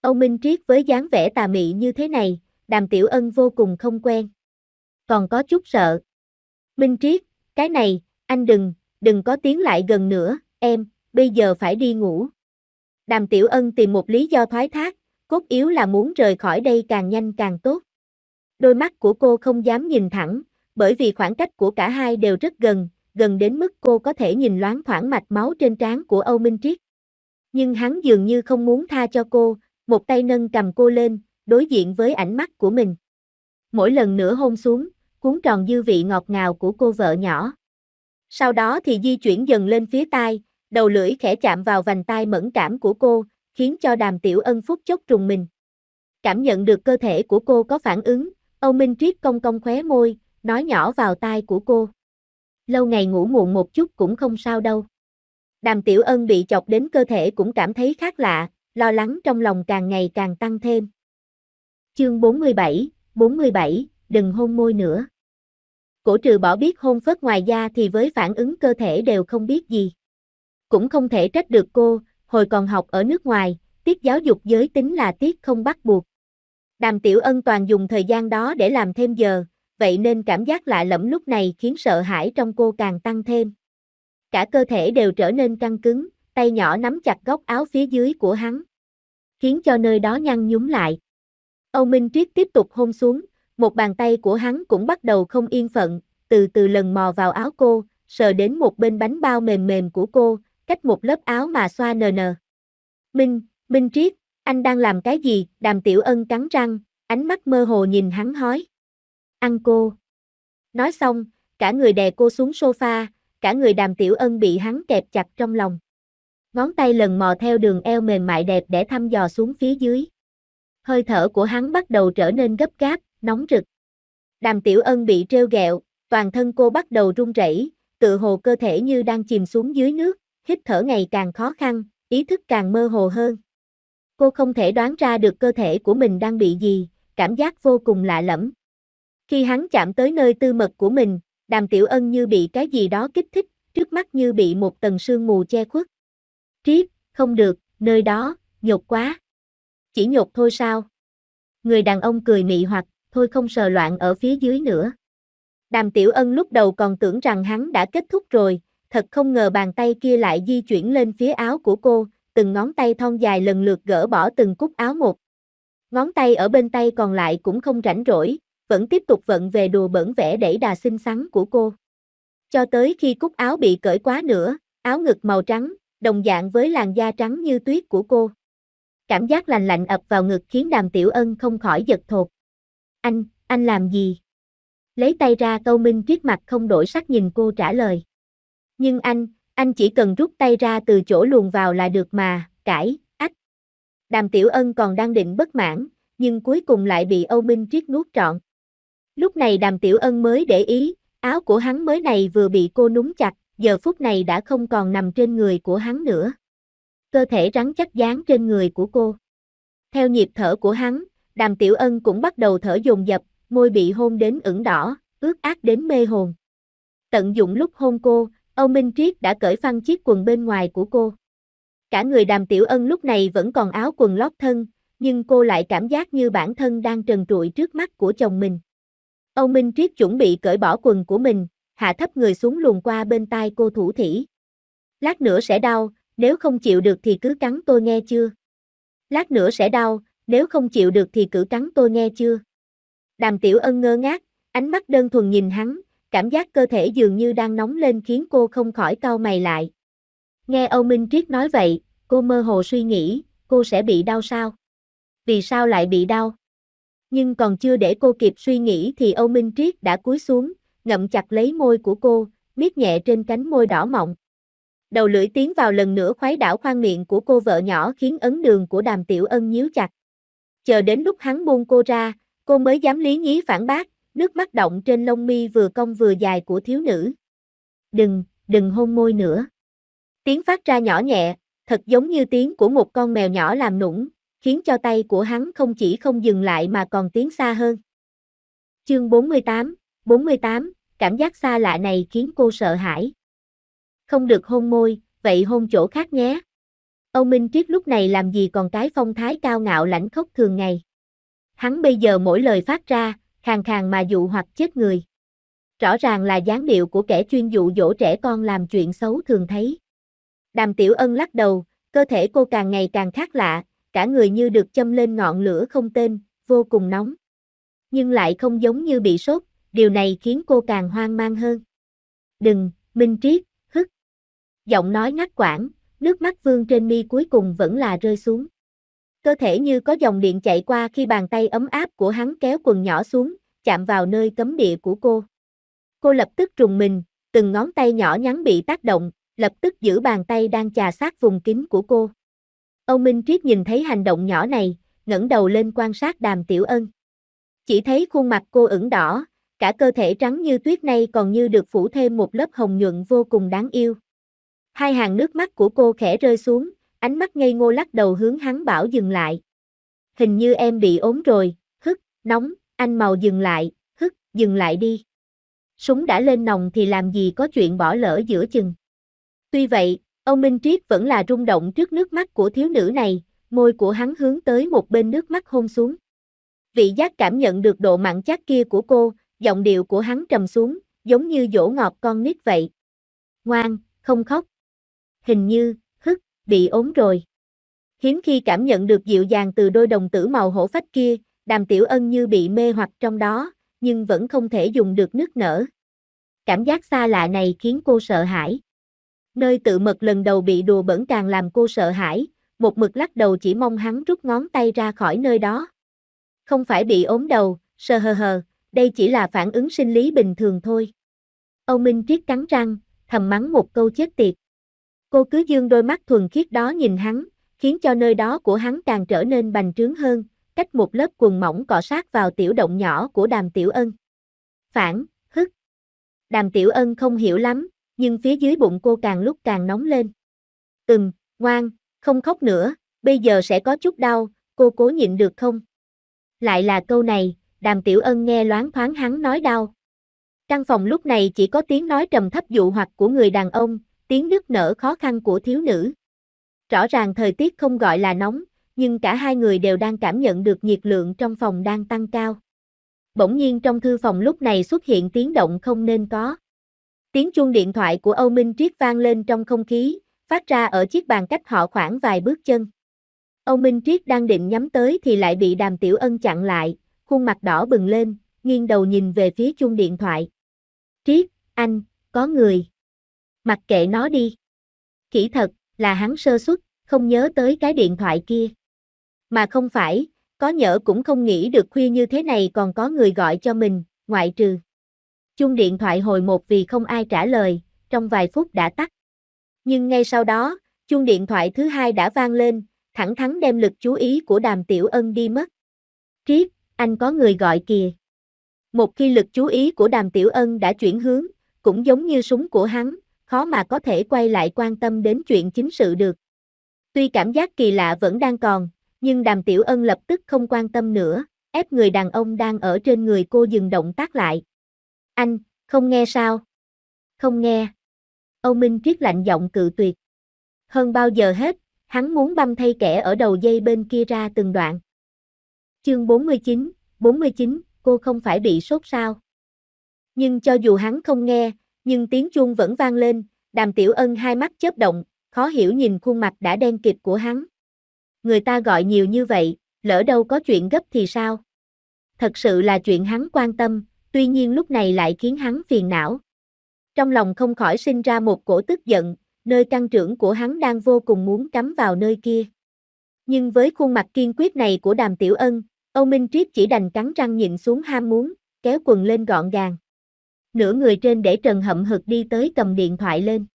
Âu Minh Triết với dáng vẻ tà mị như thế này, Đàm Tiểu Ân vô cùng không quen. Còn có chút sợ. Minh Triết, cái này, anh đừng, đừng có tiến lại gần nữa, em, bây giờ phải đi ngủ. Đàm Tiểu Ân tìm một lý do thoái thác, cốt yếu là muốn rời khỏi đây càng nhanh càng tốt. Đôi mắt của cô không dám nhìn thẳng, bởi vì khoảng cách của cả hai đều rất gần, gần đến mức cô có thể nhìn loáng thoảng mạch máu trên trán của Âu Minh Triết. Nhưng hắn dường như không muốn tha cho cô, một tay nâng cầm cô lên, đối diện với ánh mắt của mình. Mỗi lần nữa hôn xuống, cuốn tròn dư vị ngọt ngào của cô vợ nhỏ. Sau đó thì di chuyển dần lên phía tai, đầu lưỡi khẽ chạm vào vành tai mẫn cảm của cô, khiến cho đàm tiểu ân phúc chốc trùng mình. Cảm nhận được cơ thể của cô có phản ứng, Âu Minh Triết cong cong khóe môi, nói nhỏ vào tai của cô. Lâu ngày ngủ muộn một chút cũng không sao đâu. Đàm Tiểu Ân bị chọc đến cơ thể cũng cảm thấy khác lạ, lo lắng trong lòng càng ngày càng tăng thêm. Chương 47, 47, đừng hôn môi nữa. Cổ trừ bỏ biết hôn phớt ngoài da thì với phản ứng cơ thể đều không biết gì. Cũng không thể trách được cô, hồi còn học ở nước ngoài, tiết giáo dục giới tính là tiết không bắt buộc. Đàm Tiểu Ân toàn dùng thời gian đó để làm thêm giờ, vậy nên cảm giác lạ lẫm lúc này khiến sợ hãi trong cô càng tăng thêm. Cả cơ thể đều trở nên căng cứng, tay nhỏ nắm chặt góc áo phía dưới của hắn, khiến cho nơi đó nhăn nhúm lại. Âu Minh Triết tiếp tục hôn xuống, một bàn tay của hắn cũng bắt đầu không yên phận, từ từ lần mò vào áo cô, sờ đến một bên bánh bao mềm mềm của cô, cách một lớp áo mà xoa nờ nờ. Minh, Minh Triết, anh đang làm cái gì? Đàm Tiểu Ân cắn răng, ánh mắt mơ hồ nhìn hắn hói ăn cô. Nói xong, cả người đè cô xuống sofa, cả người đàm tiểu ân bị hắn kẹp chặt trong lòng. Ngón tay lần mò theo đường eo mềm mại đẹp để thăm dò xuống phía dưới. Hơi thở của hắn bắt đầu trở nên gấp gáp, nóng rực. Đàm tiểu ân bị trêu ghẹo, toàn thân cô bắt đầu run rẩy, tự hồ cơ thể như đang chìm xuống dưới nước, hít thở ngày càng khó khăn, ý thức càng mơ hồ hơn. Cô không thể đoán ra được cơ thể của mình đang bị gì, cảm giác vô cùng lạ lẫm. Khi hắn chạm tới nơi tư mật của mình, đàm tiểu ân như bị cái gì đó kích thích, trước mắt như bị một tầng sương mù che khuất. Triết, không được, nơi đó, nhột quá. Chỉ nhột thôi sao? Người đàn ông cười mị hoặc, thôi không sờ loạn ở phía dưới nữa. Đàm tiểu ân lúc đầu còn tưởng rằng hắn đã kết thúc rồi, thật không ngờ bàn tay kia lại di chuyển lên phía áo của cô, từng ngón tay thon dài lần lượt gỡ bỏ từng cúc áo một. Ngón tay ở bên tay còn lại cũng không rảnh rỗi, vẫn tiếp tục vận về đùa bẩn vẽ đẩy đà xinh xắn của cô. Cho tới khi cúc áo bị cởi quá nữa, áo ngực màu trắng, đồng dạng với làn da trắng như tuyết của cô. Cảm giác lành lạnh ập vào ngực khiến đàm tiểu ân không khỏi giật thột. Anh, anh làm gì? Lấy tay ra câu minh triết mặt không đổi sắc nhìn cô trả lời. Nhưng anh, anh chỉ cần rút tay ra từ chỗ luồn vào là được mà, cãi, ách. Đàm tiểu ân còn đang định bất mãn, nhưng cuối cùng lại bị Âu Minh Triết nuốt trọn. Lúc này đàm tiểu ân mới để ý, áo của hắn mới này vừa bị cô núng chặt, giờ phút này đã không còn nằm trên người của hắn nữa. Cơ thể rắn chắc dán trên người của cô. Theo nhịp thở của hắn, đàm tiểu ân cũng bắt đầu thở dồn dập, môi bị hôn đến ửng đỏ, ướt át đến mê hồn. Tận dụng lúc hôn cô, Âu Minh Triết đã cởi phăng chiếc quần bên ngoài của cô. Cả người đàm tiểu ân lúc này vẫn còn áo quần lót thân, nhưng cô lại cảm giác như bản thân đang trần trụi trước mắt của chồng mình. Âu Minh Triết chuẩn bị cởi bỏ quần của mình, hạ thấp người xuống luồn qua bên tai cô thủ thỉ. Lát nữa sẽ đau, nếu không chịu được thì cứ cắn tôi nghe chưa? Lát nữa sẽ đau, nếu không chịu được thì cứ cắn tôi nghe chưa? Đàm Tiểu Ân ngơ ngác, ánh mắt đơn thuần nhìn hắn, cảm giác cơ thể dường như đang nóng lên khiến cô không khỏi cau mày lại. Nghe Âu Minh Triết nói vậy, cô mơ hồ suy nghĩ, cô sẽ bị đau sao? Vì sao lại bị đau? nhưng còn chưa để cô kịp suy nghĩ thì Âu Minh Triết đã cúi xuống, ngậm chặt lấy môi của cô, miết nhẹ trên cánh môi đỏ mọng. Đầu lưỡi tiến vào lần nữa khoái đảo khoang miệng của cô vợ nhỏ khiến ấn đường của đàm tiểu ân nhíu chặt. Chờ đến lúc hắn buông cô ra, cô mới dám lý nhí phản bác, nước mắt động trên lông mi vừa cong vừa dài của thiếu nữ. Đừng, đừng hôn môi nữa. Tiếng phát ra nhỏ nhẹ, thật giống như tiếng của một con mèo nhỏ làm nũng, khiến cho tay của hắn không chỉ không dừng lại mà còn tiến xa hơn. Chương 48, 48, cảm giác xa lạ này khiến cô sợ hãi. Không được hôn môi, vậy hôn chỗ khác nhé. Âu Minh Triết lúc này làm gì còn cái phong thái cao ngạo lãnh khốc thường ngày. Hắn bây giờ mỗi lời phát ra, khàn khàn mà dụ hoặc chết người. Rõ ràng là dáng điệu của kẻ chuyên dụ dỗ trẻ con làm chuyện xấu thường thấy. Đàm Tiểu Ân lắc đầu, cơ thể cô càng ngày càng khác lạ, cả người như được châm lên ngọn lửa không tên, vô cùng nóng. Nhưng lại không giống như bị sốt, điều này khiến cô càng hoang mang hơn. Đừng, Minh Triết, hức. Giọng nói ngắt quãng, nước mắt vương trên mi cuối cùng vẫn là rơi xuống. Cơ thể như có dòng điện chạy qua khi bàn tay ấm áp của hắn kéo quần nhỏ xuống, chạm vào nơi cấm địa của cô. Cô lập tức trùng mình, từng ngón tay nhỏ nhắn bị tác động, lập tức giữ bàn tay đang chà sát vùng kín của cô. Âu Minh Triết nhìn thấy hành động nhỏ này, ngẩng đầu lên quan sát đàm tiểu ân. Chỉ thấy khuôn mặt cô ửng đỏ, cả cơ thể trắng như tuyết này còn như được phủ thêm một lớp hồng nhuận vô cùng đáng yêu. Hai hàng nước mắt của cô khẽ rơi xuống, ánh mắt ngây ngô lắc đầu hướng hắn bảo dừng lại. Hình như em bị ốm rồi, hức, nóng, anh màu dừng lại, hức, dừng lại đi. Súng đã lên nòng thì làm gì có chuyện bỏ lỡ giữa chừng. Tuy vậy, Ông Minh Triết vẫn là rung động trước nước mắt của thiếu nữ này, môi của hắn hướng tới một bên nước mắt hôn xuống. Vị giác cảm nhận được độ mặn chát kia của cô, giọng điệu của hắn trầm xuống, giống như dỗ ngọt con nít vậy. Ngoan, không khóc. Hình như, hức, bị ốm rồi. Hiếm khi cảm nhận được dịu dàng từ đôi đồng tử màu hổ phách kia, đàm tiểu ân như bị mê hoặc trong đó, nhưng vẫn không thể dùng được nước nở. Cảm giác xa lạ này khiến cô sợ hãi nơi tự mật lần đầu bị đùa bẩn càng làm cô sợ hãi, một mực lắc đầu chỉ mong hắn rút ngón tay ra khỏi nơi đó. Không phải bị ốm đầu, sơ hờ hờ, đây chỉ là phản ứng sinh lý bình thường thôi. Âu Minh Triết cắn răng, thầm mắng một câu chết tiệt. Cô cứ dương đôi mắt thuần khiết đó nhìn hắn, khiến cho nơi đó của hắn càng trở nên bành trướng hơn, cách một lớp quần mỏng cọ sát vào tiểu động nhỏ của đàm tiểu ân. Phản, hức. Đàm tiểu ân không hiểu lắm, nhưng phía dưới bụng cô càng lúc càng nóng lên. Ừm, ngoan, không khóc nữa, bây giờ sẽ có chút đau, cô cố nhịn được không? Lại là câu này, đàm tiểu ân nghe loáng thoáng hắn nói đau. Căn phòng lúc này chỉ có tiếng nói trầm thấp dụ hoặc của người đàn ông, tiếng nức nở khó khăn của thiếu nữ. Rõ ràng thời tiết không gọi là nóng, nhưng cả hai người đều đang cảm nhận được nhiệt lượng trong phòng đang tăng cao. Bỗng nhiên trong thư phòng lúc này xuất hiện tiếng động không nên có. Tiếng chuông điện thoại của Âu Minh Triết vang lên trong không khí, phát ra ở chiếc bàn cách họ khoảng vài bước chân. Âu Minh Triết đang định nhắm tới thì lại bị Đàm Tiểu Ân chặn lại, khuôn mặt đỏ bừng lên, nghiêng đầu nhìn về phía chuông điện thoại. Triết, anh, có người. Mặc kệ nó đi. Kỹ thật, là hắn sơ suất, không nhớ tới cái điện thoại kia. Mà không phải, có nhỡ cũng không nghĩ được khuya như thế này còn có người gọi cho mình, ngoại trừ chung điện thoại hồi một vì không ai trả lời, trong vài phút đã tắt. Nhưng ngay sau đó, chung điện thoại thứ hai đã vang lên, thẳng thắn đem lực chú ý của đàm tiểu ân đi mất. Triết, anh có người gọi kìa. Một khi lực chú ý của đàm tiểu ân đã chuyển hướng, cũng giống như súng của hắn, khó mà có thể quay lại quan tâm đến chuyện chính sự được. Tuy cảm giác kỳ lạ vẫn đang còn, nhưng đàm tiểu ân lập tức không quan tâm nữa, ép người đàn ông đang ở trên người cô dừng động tác lại. Anh, không nghe sao? Không nghe. Âu Minh Triết lạnh giọng cự tuyệt. Hơn bao giờ hết, hắn muốn băm thay kẻ ở đầu dây bên kia ra từng đoạn. Chương 49, 49, cô không phải bị sốt sao? Nhưng cho dù hắn không nghe, nhưng tiếng chuông vẫn vang lên, đàm tiểu ân hai mắt chớp động, khó hiểu nhìn khuôn mặt đã đen kịt của hắn. Người ta gọi nhiều như vậy, lỡ đâu có chuyện gấp thì sao? Thật sự là chuyện hắn quan tâm, tuy nhiên lúc này lại khiến hắn phiền não. Trong lòng không khỏi sinh ra một cổ tức giận, nơi căn trưởng của hắn đang vô cùng muốn cắm vào nơi kia. Nhưng với khuôn mặt kiên quyết này của đàm tiểu ân, Âu Minh Triết chỉ đành cắn răng nhịn xuống ham muốn, kéo quần lên gọn gàng. Nửa người trên để Trần hậm hực đi tới cầm điện thoại lên.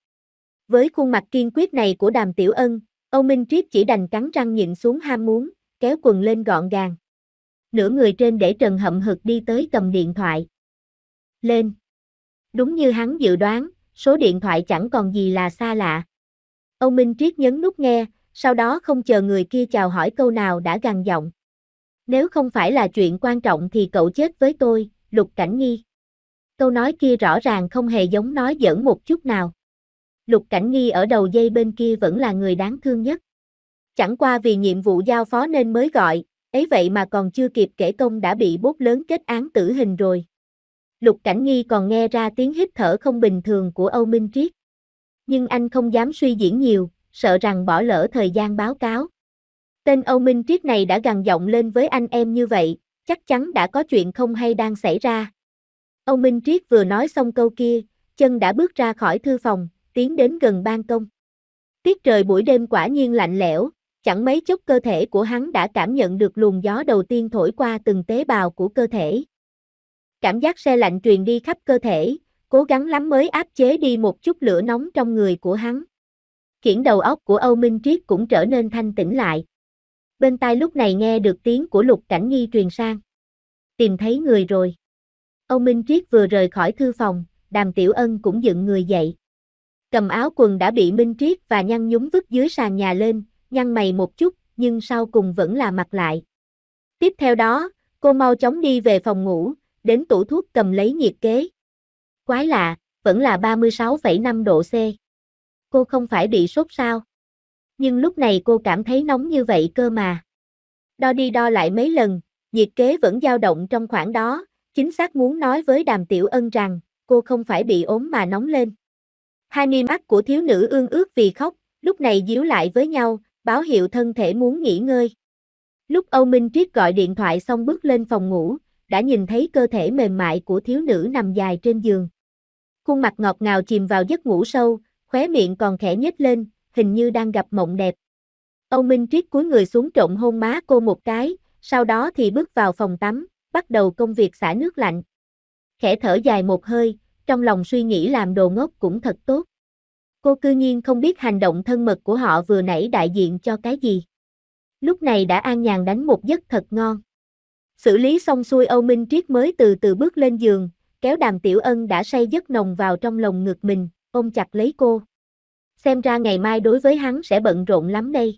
Với khuôn mặt kiên quyết này của đàm tiểu ân, Âu Minh Triết chỉ đành cắn răng nhịn xuống ham muốn, kéo quần lên gọn gàng nửa người trên để Trần hậm hực đi tới cầm điện thoại. Lên. Đúng như hắn dự đoán, số điện thoại chẳng còn gì là xa lạ. Âu Minh Triết nhấn nút nghe, sau đó không chờ người kia chào hỏi câu nào đã gằn giọng. Nếu không phải là chuyện quan trọng thì cậu chết với tôi, Lục Cảnh Nghi. Câu nói kia rõ ràng không hề giống nói giỡn một chút nào. Lục Cảnh Nghi ở đầu dây bên kia vẫn là người đáng thương nhất. Chẳng qua vì nhiệm vụ giao phó nên mới gọi, ấy vậy mà còn chưa kịp kể công đã bị bốt lớn kết án tử hình rồi. Lục Cảnh Nghi còn nghe ra tiếng hít thở không bình thường của Âu Minh Triết. Nhưng anh không dám suy diễn nhiều, sợ rằng bỏ lỡ thời gian báo cáo. Tên Âu Minh Triết này đã gằn giọng lên với anh em như vậy, chắc chắn đã có chuyện không hay đang xảy ra. Âu Minh Triết vừa nói xong câu kia, chân đã bước ra khỏi thư phòng, tiến đến gần ban công. Tiết trời buổi đêm quả nhiên lạnh lẽo, Chẳng mấy chốc cơ thể của hắn đã cảm nhận được luồng gió đầu tiên thổi qua từng tế bào của cơ thể. Cảm giác xe lạnh truyền đi khắp cơ thể, cố gắng lắm mới áp chế đi một chút lửa nóng trong người của hắn. Kiển đầu óc của Âu Minh Triết cũng trở nên thanh tĩnh lại. Bên tai lúc này nghe được tiếng của Lục Cảnh Nghi truyền sang. Tìm thấy người rồi. Âu Minh Triết vừa rời khỏi thư phòng, đàm tiểu ân cũng dựng người dậy. Cầm áo quần đã bị Minh Triết và nhăn nhúng vứt dưới sàn nhà lên, nhăn mày một chút, nhưng sau cùng vẫn là mặt lại. Tiếp theo đó, cô mau chóng đi về phòng ngủ, đến tủ thuốc cầm lấy nhiệt kế. Quái lạ, vẫn là 36,5 độ C. Cô không phải bị sốt sao? Nhưng lúc này cô cảm thấy nóng như vậy cơ mà. Đo đi đo lại mấy lần, nhiệt kế vẫn dao động trong khoảng đó, chính xác muốn nói với đàm tiểu ân rằng, cô không phải bị ốm mà nóng lên. Hai mi mắt của thiếu nữ ương ước vì khóc, lúc này díu lại với nhau, báo hiệu thân thể muốn nghỉ ngơi. Lúc Âu Minh Triết gọi điện thoại xong bước lên phòng ngủ, đã nhìn thấy cơ thể mềm mại của thiếu nữ nằm dài trên giường. Khuôn mặt ngọt ngào chìm vào giấc ngủ sâu, khóe miệng còn khẽ nhếch lên, hình như đang gặp mộng đẹp. Âu Minh Triết cúi người xuống trộm hôn má cô một cái, sau đó thì bước vào phòng tắm, bắt đầu công việc xả nước lạnh. Khẽ thở dài một hơi, trong lòng suy nghĩ làm đồ ngốc cũng thật tốt. Cô cư nhiên không biết hành động thân mật của họ vừa nãy đại diện cho cái gì. Lúc này đã an nhàn đánh một giấc thật ngon. Xử lý xong xuôi Âu Minh Triết mới từ từ bước lên giường, kéo đàm tiểu ân đã say giấc nồng vào trong lồng ngực mình, ôm chặt lấy cô. Xem ra ngày mai đối với hắn sẽ bận rộn lắm đây.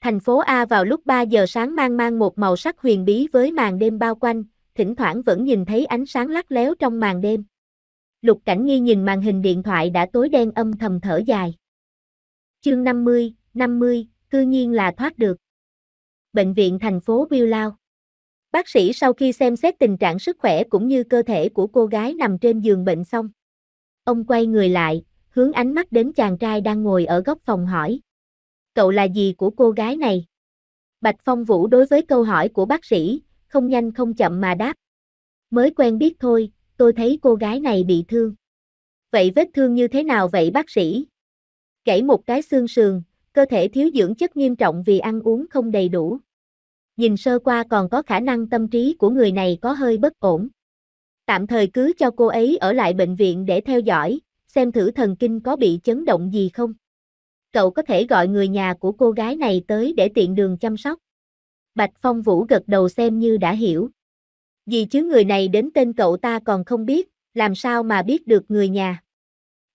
Thành phố A vào lúc 3 giờ sáng mang mang một màu sắc huyền bí với màn đêm bao quanh, thỉnh thoảng vẫn nhìn thấy ánh sáng lắc léo trong màn đêm. Lục Cảnh Nghi nhìn màn hình điện thoại đã tối đen âm thầm thở dài. Chương 50, 50, cư nhiên là thoát được. Bệnh viện thành phố Lao. Bác sĩ sau khi xem xét tình trạng sức khỏe cũng như cơ thể của cô gái nằm trên giường bệnh xong. Ông quay người lại, hướng ánh mắt đến chàng trai đang ngồi ở góc phòng hỏi. Cậu là gì của cô gái này? Bạch Phong Vũ đối với câu hỏi của bác sĩ, không nhanh không chậm mà đáp. Mới quen biết thôi, tôi thấy cô gái này bị thương. Vậy vết thương như thế nào vậy bác sĩ? Gãy một cái xương sườn, cơ thể thiếu dưỡng chất nghiêm trọng vì ăn uống không đầy đủ. Nhìn sơ qua còn có khả năng tâm trí của người này có hơi bất ổn. Tạm thời cứ cho cô ấy ở lại bệnh viện để theo dõi, xem thử thần kinh có bị chấn động gì không. Cậu có thể gọi người nhà của cô gái này tới để tiện đường chăm sóc. Bạch Phong Vũ gật đầu xem như đã hiểu. Gì chứ người này đến tên cậu ta còn không biết, làm sao mà biết được người nhà.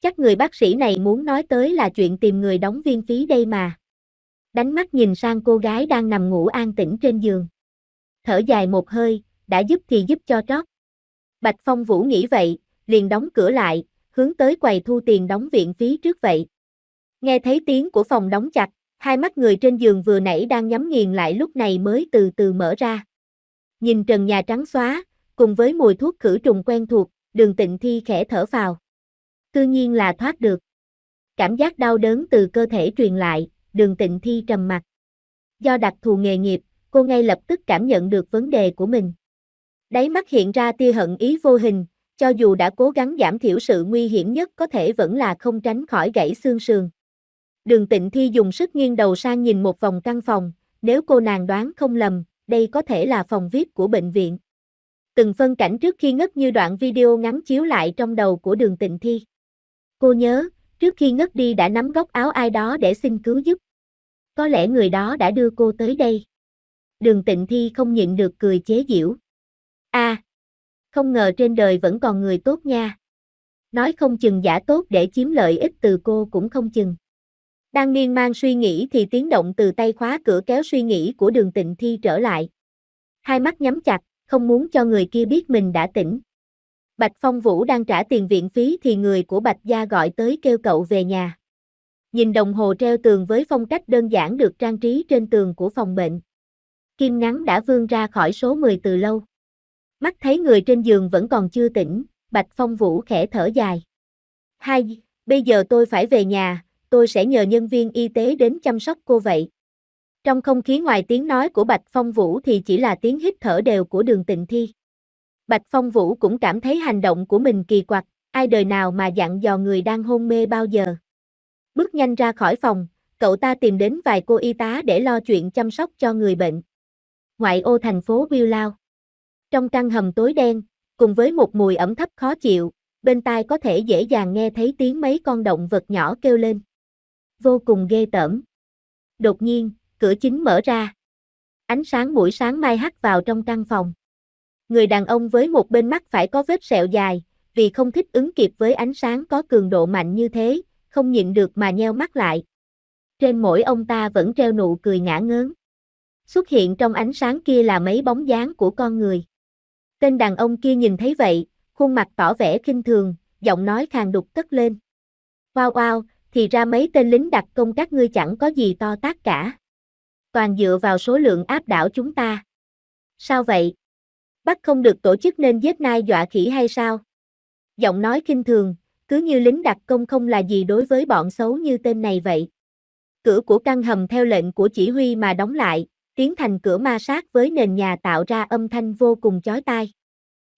Chắc người bác sĩ này muốn nói tới là chuyện tìm người đóng viên phí đây mà. Đánh mắt nhìn sang cô gái đang nằm ngủ an tĩnh trên giường. Thở dài một hơi, đã giúp thì giúp cho trót. Bạch Phong Vũ nghĩ vậy, liền đóng cửa lại, hướng tới quầy thu tiền đóng viện phí trước vậy. Nghe thấy tiếng của phòng đóng chặt, hai mắt người trên giường vừa nãy đang nhắm nghiền lại lúc này mới từ từ mở ra. Nhìn trần nhà trắng xóa, cùng với mùi thuốc khử trùng quen thuộc, đường tịnh thi khẽ thở vào. Cư nhiên là thoát được. Cảm giác đau đớn từ cơ thể truyền lại, đường tịnh thi trầm mặt. Do đặc thù nghề nghiệp, cô ngay lập tức cảm nhận được vấn đề của mình. Đáy mắt hiện ra tia hận ý vô hình, cho dù đã cố gắng giảm thiểu sự nguy hiểm nhất có thể vẫn là không tránh khỏi gãy xương sườn. Đường tịnh thi dùng sức nghiêng đầu sang nhìn một vòng căn phòng, nếu cô nàng đoán không lầm, đây có thể là phòng VIP của bệnh viện. Từng phân cảnh trước khi ngất như đoạn video ngắn chiếu lại trong đầu của đường tịnh thi. Cô nhớ, trước khi ngất đi đã nắm góc áo ai đó để xin cứu giúp. Có lẽ người đó đã đưa cô tới đây. Đường tịnh thi không nhịn được cười chế giễu. a à, không ngờ trên đời vẫn còn người tốt nha. Nói không chừng giả tốt để chiếm lợi ích từ cô cũng không chừng. Đang miên man suy nghĩ thì tiếng động từ tay khóa cửa kéo suy nghĩ của đường tịnh thi trở lại. Hai mắt nhắm chặt, không muốn cho người kia biết mình đã tỉnh. Bạch Phong Vũ đang trả tiền viện phí thì người của Bạch Gia gọi tới kêu cậu về nhà. Nhìn đồng hồ treo tường với phong cách đơn giản được trang trí trên tường của phòng bệnh. Kim ngắn đã vươn ra khỏi số 10 từ lâu. Mắt thấy người trên giường vẫn còn chưa tỉnh, Bạch Phong Vũ khẽ thở dài. Hai, bây giờ tôi phải về nhà, tôi sẽ nhờ nhân viên y tế đến chăm sóc cô vậy. Trong không khí ngoài tiếng nói của Bạch Phong Vũ thì chỉ là tiếng hít thở đều của đường tịnh thi. Bạch Phong Vũ cũng cảm thấy hành động của mình kỳ quặc, ai đời nào mà dặn dò người đang hôn mê bao giờ. Bước nhanh ra khỏi phòng, cậu ta tìm đến vài cô y tá để lo chuyện chăm sóc cho người bệnh. Ngoại ô thành phố lao Trong căn hầm tối đen, cùng với một mùi ẩm thấp khó chịu, bên tai có thể dễ dàng nghe thấy tiếng mấy con động vật nhỏ kêu lên vô cùng ghê tởm. Đột nhiên, cửa chính mở ra. Ánh sáng buổi sáng mai hắt vào trong căn phòng. Người đàn ông với một bên mắt phải có vết sẹo dài, vì không thích ứng kịp với ánh sáng có cường độ mạnh như thế, không nhịn được mà nheo mắt lại. Trên mỗi ông ta vẫn treo nụ cười ngã ngớn. Xuất hiện trong ánh sáng kia là mấy bóng dáng của con người. Tên đàn ông kia nhìn thấy vậy, khuôn mặt tỏ vẻ kinh thường, giọng nói khàn đục tất lên. Wow wow, thì ra mấy tên lính đặc công các ngươi chẳng có gì to tác cả. Toàn dựa vào số lượng áp đảo chúng ta. Sao vậy? Bắt không được tổ chức nên giết nai dọa khỉ hay sao? Giọng nói kinh thường, cứ như lính đặc công không là gì đối với bọn xấu như tên này vậy. Cửa của căn hầm theo lệnh của chỉ huy mà đóng lại, tiến thành cửa ma sát với nền nhà tạo ra âm thanh vô cùng chói tai.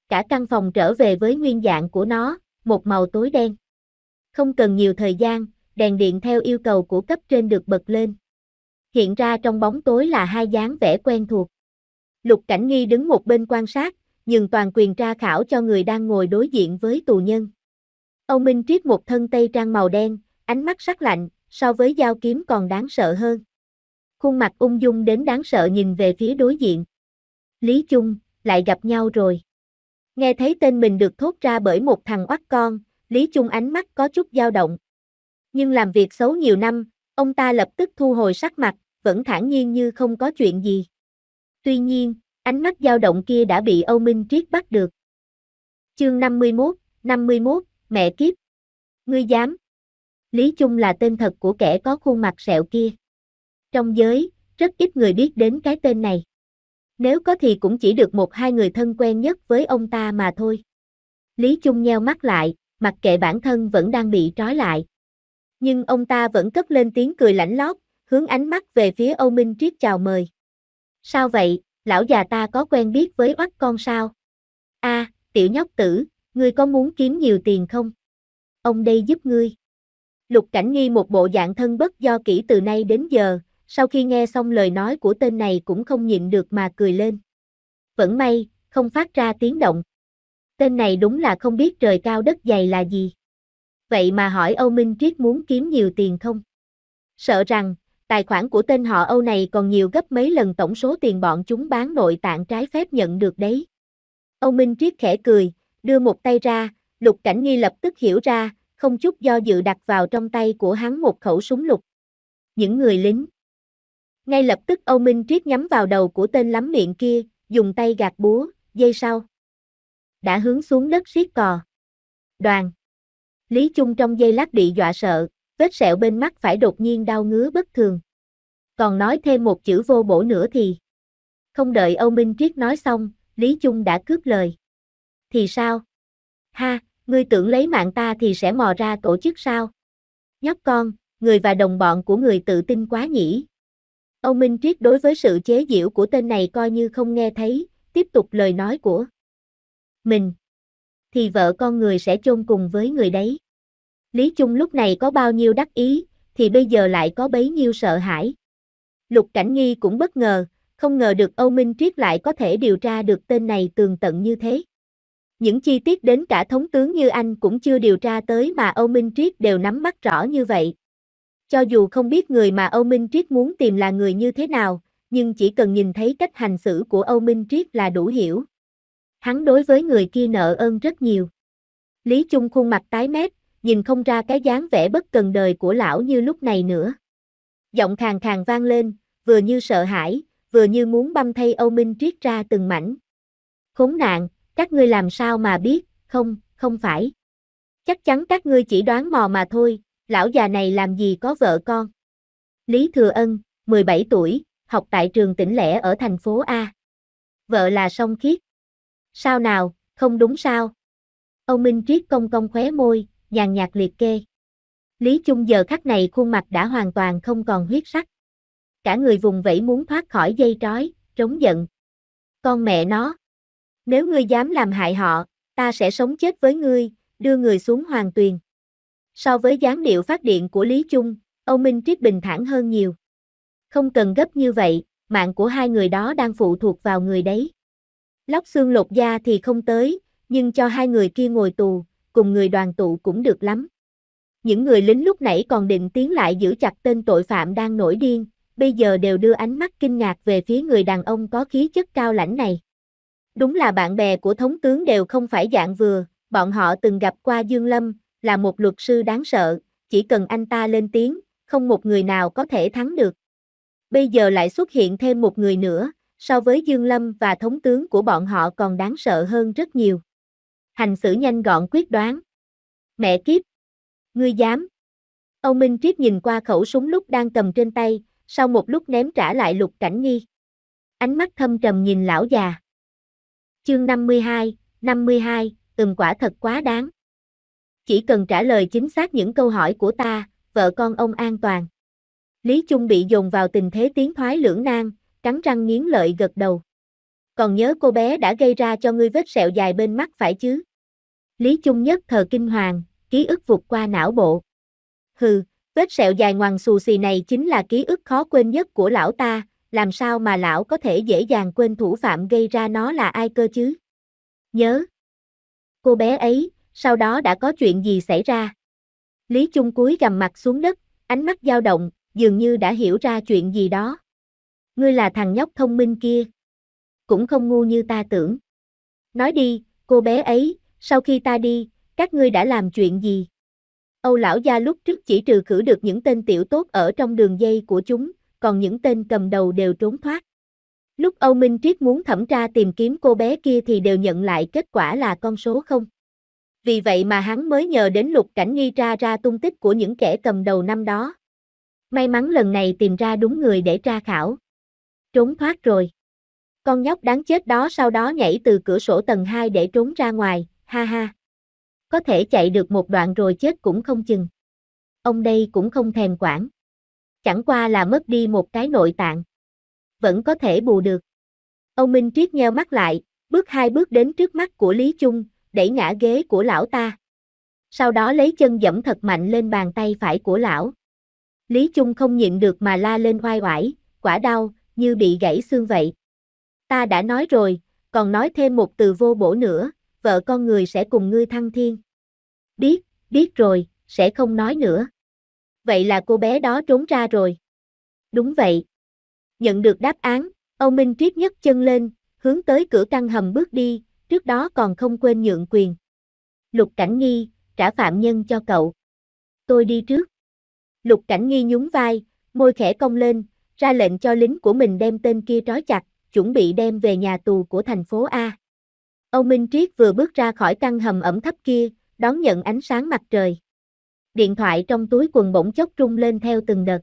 Cả căn phòng trở về với nguyên dạng của nó, một màu tối đen. Không cần nhiều thời gian, đèn điện theo yêu cầu của cấp trên được bật lên. Hiện ra trong bóng tối là hai dáng vẻ quen thuộc. Lục Cảnh Nghi đứng một bên quan sát, nhường toàn quyền tra khảo cho người đang ngồi đối diện với tù nhân. Âu Minh Triết một thân tây trang màu đen, ánh mắt sắc lạnh, so với dao kiếm còn đáng sợ hơn. Khuôn mặt ung dung đến đáng sợ nhìn về phía đối diện. Lý Trung lại gặp nhau rồi. Nghe thấy tên mình được thốt ra bởi một thằng oắt con, Lý Trung ánh mắt có chút dao động nhưng làm việc xấu nhiều năm, ông ta lập tức thu hồi sắc mặt, vẫn thản nhiên như không có chuyện gì. Tuy nhiên, ánh mắt dao động kia đã bị Âu Minh Triết bắt được. Chương 51, 51, mẹ kiếp. Ngươi dám. Lý Chung là tên thật của kẻ có khuôn mặt sẹo kia. Trong giới, rất ít người biết đến cái tên này. Nếu có thì cũng chỉ được một hai người thân quen nhất với ông ta mà thôi. Lý Chung nheo mắt lại, mặc kệ bản thân vẫn đang bị trói lại, nhưng ông ta vẫn cất lên tiếng cười lãnh lót, hướng ánh mắt về phía Âu Minh Triết chào mời. Sao vậy, lão già ta có quen biết với oắt con sao? a tiểu nhóc tử, ngươi có muốn kiếm nhiều tiền không? Ông đây giúp ngươi. Lục Cảnh Nghi một bộ dạng thân bất do kỹ từ nay đến giờ, sau khi nghe xong lời nói của tên này cũng không nhịn được mà cười lên. Vẫn may, không phát ra tiếng động. Tên này đúng là không biết trời cao đất dày là gì vậy mà hỏi Âu Minh Triết muốn kiếm nhiều tiền không? Sợ rằng, tài khoản của tên họ Âu này còn nhiều gấp mấy lần tổng số tiền bọn chúng bán nội tạng trái phép nhận được đấy. Âu Minh Triết khẽ cười, đưa một tay ra, lục cảnh nghi lập tức hiểu ra, không chút do dự đặt vào trong tay của hắn một khẩu súng lục. Những người lính. Ngay lập tức Âu Minh Triết nhắm vào đầu của tên lắm miệng kia, dùng tay gạt búa, dây sau. Đã hướng xuống đất riết cò. Đoàn. Lý Chung trong giây lát bị dọa sợ, vết sẹo bên mắt phải đột nhiên đau ngứa bất thường. Còn nói thêm một chữ vô bổ nữa thì. Không đợi Âu Minh Triết nói xong, Lý Chung đã cướp lời. Thì sao? Ha, ngươi tưởng lấy mạng ta thì sẽ mò ra tổ chức sao? Nhóc con, người và đồng bọn của người tự tin quá nhỉ. Âu Minh Triết đối với sự chế giễu của tên này coi như không nghe thấy, tiếp tục lời nói của mình thì vợ con người sẽ chôn cùng với người đấy. Lý Trung lúc này có bao nhiêu đắc ý, thì bây giờ lại có bấy nhiêu sợ hãi. Lục Cảnh Nghi cũng bất ngờ, không ngờ được Âu Minh Triết lại có thể điều tra được tên này tường tận như thế. Những chi tiết đến cả thống tướng như anh cũng chưa điều tra tới mà Âu Minh Triết đều nắm bắt rõ như vậy. Cho dù không biết người mà Âu Minh Triết muốn tìm là người như thế nào, nhưng chỉ cần nhìn thấy cách hành xử của Âu Minh Triết là đủ hiểu hắn đối với người kia nợ ơn rất nhiều. Lý trung khuôn mặt tái mét, nhìn không ra cái dáng vẻ bất cần đời của lão như lúc này nữa. Giọng khàn khàn vang lên, vừa như sợ hãi, vừa như muốn băm thay Âu Minh triết ra từng mảnh. Khốn nạn, các ngươi làm sao mà biết, không, không phải. Chắc chắn các ngươi chỉ đoán mò mà thôi, lão già này làm gì có vợ con. Lý Thừa Ân, 17 tuổi, học tại trường tỉnh lẻ ở thành phố A. Vợ là Song Khiết. Sao nào, không đúng sao? Âu Minh Triết công công khóe môi, nhàn nhạt liệt kê. Lý Trung giờ khắc này khuôn mặt đã hoàn toàn không còn huyết sắc. Cả người vùng vẫy muốn thoát khỏi dây trói, trống giận. Con mẹ nó. Nếu ngươi dám làm hại họ, ta sẽ sống chết với ngươi, đưa người xuống hoàng tuyền. So với gián điệu phát điện của Lý Trung Âu Minh Triết bình thản hơn nhiều. Không cần gấp như vậy, mạng của hai người đó đang phụ thuộc vào người đấy. Lóc xương lột da thì không tới, nhưng cho hai người kia ngồi tù, cùng người đoàn tụ cũng được lắm. Những người lính lúc nãy còn định tiến lại giữ chặt tên tội phạm đang nổi điên, bây giờ đều đưa ánh mắt kinh ngạc về phía người đàn ông có khí chất cao lãnh này. Đúng là bạn bè của thống tướng đều không phải dạng vừa, bọn họ từng gặp qua Dương Lâm, là một luật sư đáng sợ, chỉ cần anh ta lên tiếng, không một người nào có thể thắng được. Bây giờ lại xuất hiện thêm một người nữa, so với Dương Lâm và thống tướng của bọn họ còn đáng sợ hơn rất nhiều. Hành xử nhanh gọn quyết đoán. Mẹ kiếp! Ngươi dám! Âu Minh Triết nhìn qua khẩu súng lúc đang cầm trên tay, sau một lúc ném trả lại lục cảnh nghi. Ánh mắt thâm trầm nhìn lão già. Chương 52, 52, từng quả thật quá đáng. Chỉ cần trả lời chính xác những câu hỏi của ta, vợ con ông an toàn. Lý trung bị dồn vào tình thế tiến thoái lưỡng nan, cắn răng nghiến lợi gật đầu. Còn nhớ cô bé đã gây ra cho ngươi vết sẹo dài bên mắt phải chứ? Lý Trung Nhất thờ kinh hoàng, ký ức vụt qua não bộ. Hừ, vết sẹo dài ngoằn xù xì này chính là ký ức khó quên nhất của lão ta, làm sao mà lão có thể dễ dàng quên thủ phạm gây ra nó là ai cơ chứ? Nhớ! Cô bé ấy, sau đó đã có chuyện gì xảy ra? Lý Trung cúi gầm mặt xuống đất, ánh mắt dao động, dường như đã hiểu ra chuyện gì đó ngươi là thằng nhóc thông minh kia. Cũng không ngu như ta tưởng. Nói đi, cô bé ấy, sau khi ta đi, các ngươi đã làm chuyện gì? Âu lão gia lúc trước chỉ trừ khử được những tên tiểu tốt ở trong đường dây của chúng, còn những tên cầm đầu đều trốn thoát. Lúc Âu Minh Triết muốn thẩm tra tìm kiếm cô bé kia thì đều nhận lại kết quả là con số không. Vì vậy mà hắn mới nhờ đến lục cảnh nghi tra ra tung tích của những kẻ cầm đầu năm đó. May mắn lần này tìm ra đúng người để tra khảo trốn thoát rồi. Con nhóc đáng chết đó sau đó nhảy từ cửa sổ tầng 2 để trốn ra ngoài, ha ha. Có thể chạy được một đoạn rồi chết cũng không chừng. Ông đây cũng không thèm quản. Chẳng qua là mất đi một cái nội tạng. Vẫn có thể bù được. Ông Minh Triết nheo mắt lại, bước hai bước đến trước mắt của Lý Trung, đẩy ngã ghế của lão ta. Sau đó lấy chân dẫm thật mạnh lên bàn tay phải của lão. Lý Trung không nhịn được mà la lên oai oải, quả đau, như bị gãy xương vậy. Ta đã nói rồi, còn nói thêm một từ vô bổ nữa, vợ con người sẽ cùng ngươi thăng thiên. Biết, biết rồi, sẽ không nói nữa. Vậy là cô bé đó trốn ra rồi. Đúng vậy. Nhận được đáp án, Âu Minh Triết nhấc chân lên, hướng tới cửa căn hầm bước đi, trước đó còn không quên nhượng quyền. Lục Cảnh Nghi, trả phạm nhân cho cậu. Tôi đi trước. Lục Cảnh Nghi nhún vai, môi khẽ cong lên, ra lệnh cho lính của mình đem tên kia trói chặt, chuẩn bị đem về nhà tù của thành phố A. Âu Minh Triết vừa bước ra khỏi căn hầm ẩm thấp kia, đón nhận ánh sáng mặt trời. Điện thoại trong túi quần bỗng chốc rung lên theo từng đợt.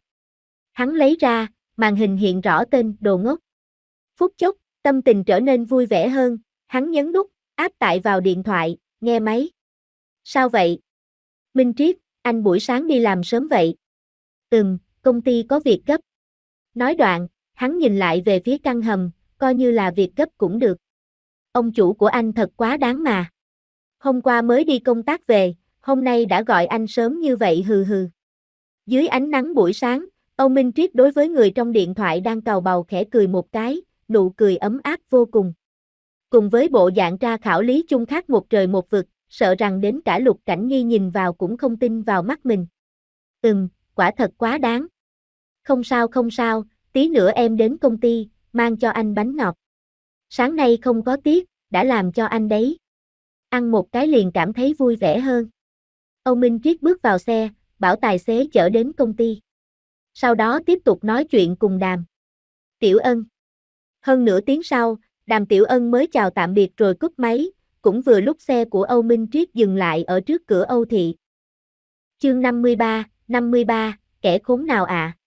Hắn lấy ra, màn hình hiện rõ tên đồ ngốc. Phút chốc, tâm tình trở nên vui vẻ hơn, hắn nhấn nút, áp tải vào điện thoại, nghe máy. Sao vậy? Minh Triết, anh buổi sáng đi làm sớm vậy? Ừm, công ty có việc gấp. Nói đoạn, hắn nhìn lại về phía căn hầm, coi như là việc gấp cũng được. Ông chủ của anh thật quá đáng mà. Hôm qua mới đi công tác về, hôm nay đã gọi anh sớm như vậy hừ hừ. Dưới ánh nắng buổi sáng, Âu Minh Triết đối với người trong điện thoại đang cầu bầu khẽ cười một cái, nụ cười ấm áp vô cùng. Cùng với bộ dạng tra khảo lý chung khác một trời một vực, sợ rằng đến cả lục cảnh nghi nhìn vào cũng không tin vào mắt mình. Ừm, quả thật quá đáng. Không sao không sao, tí nữa em đến công ty, mang cho anh bánh ngọt. Sáng nay không có tiết, đã làm cho anh đấy. Ăn một cái liền cảm thấy vui vẻ hơn. Âu Minh Triết bước vào xe, bảo tài xế chở đến công ty. Sau đó tiếp tục nói chuyện cùng đàm. Tiểu ân. Hơn nửa tiếng sau, đàm tiểu ân mới chào tạm biệt rồi cúp máy, cũng vừa lúc xe của Âu Minh Triết dừng lại ở trước cửa Âu Thị. Chương 53, 53, kẻ khốn nào ạ? À?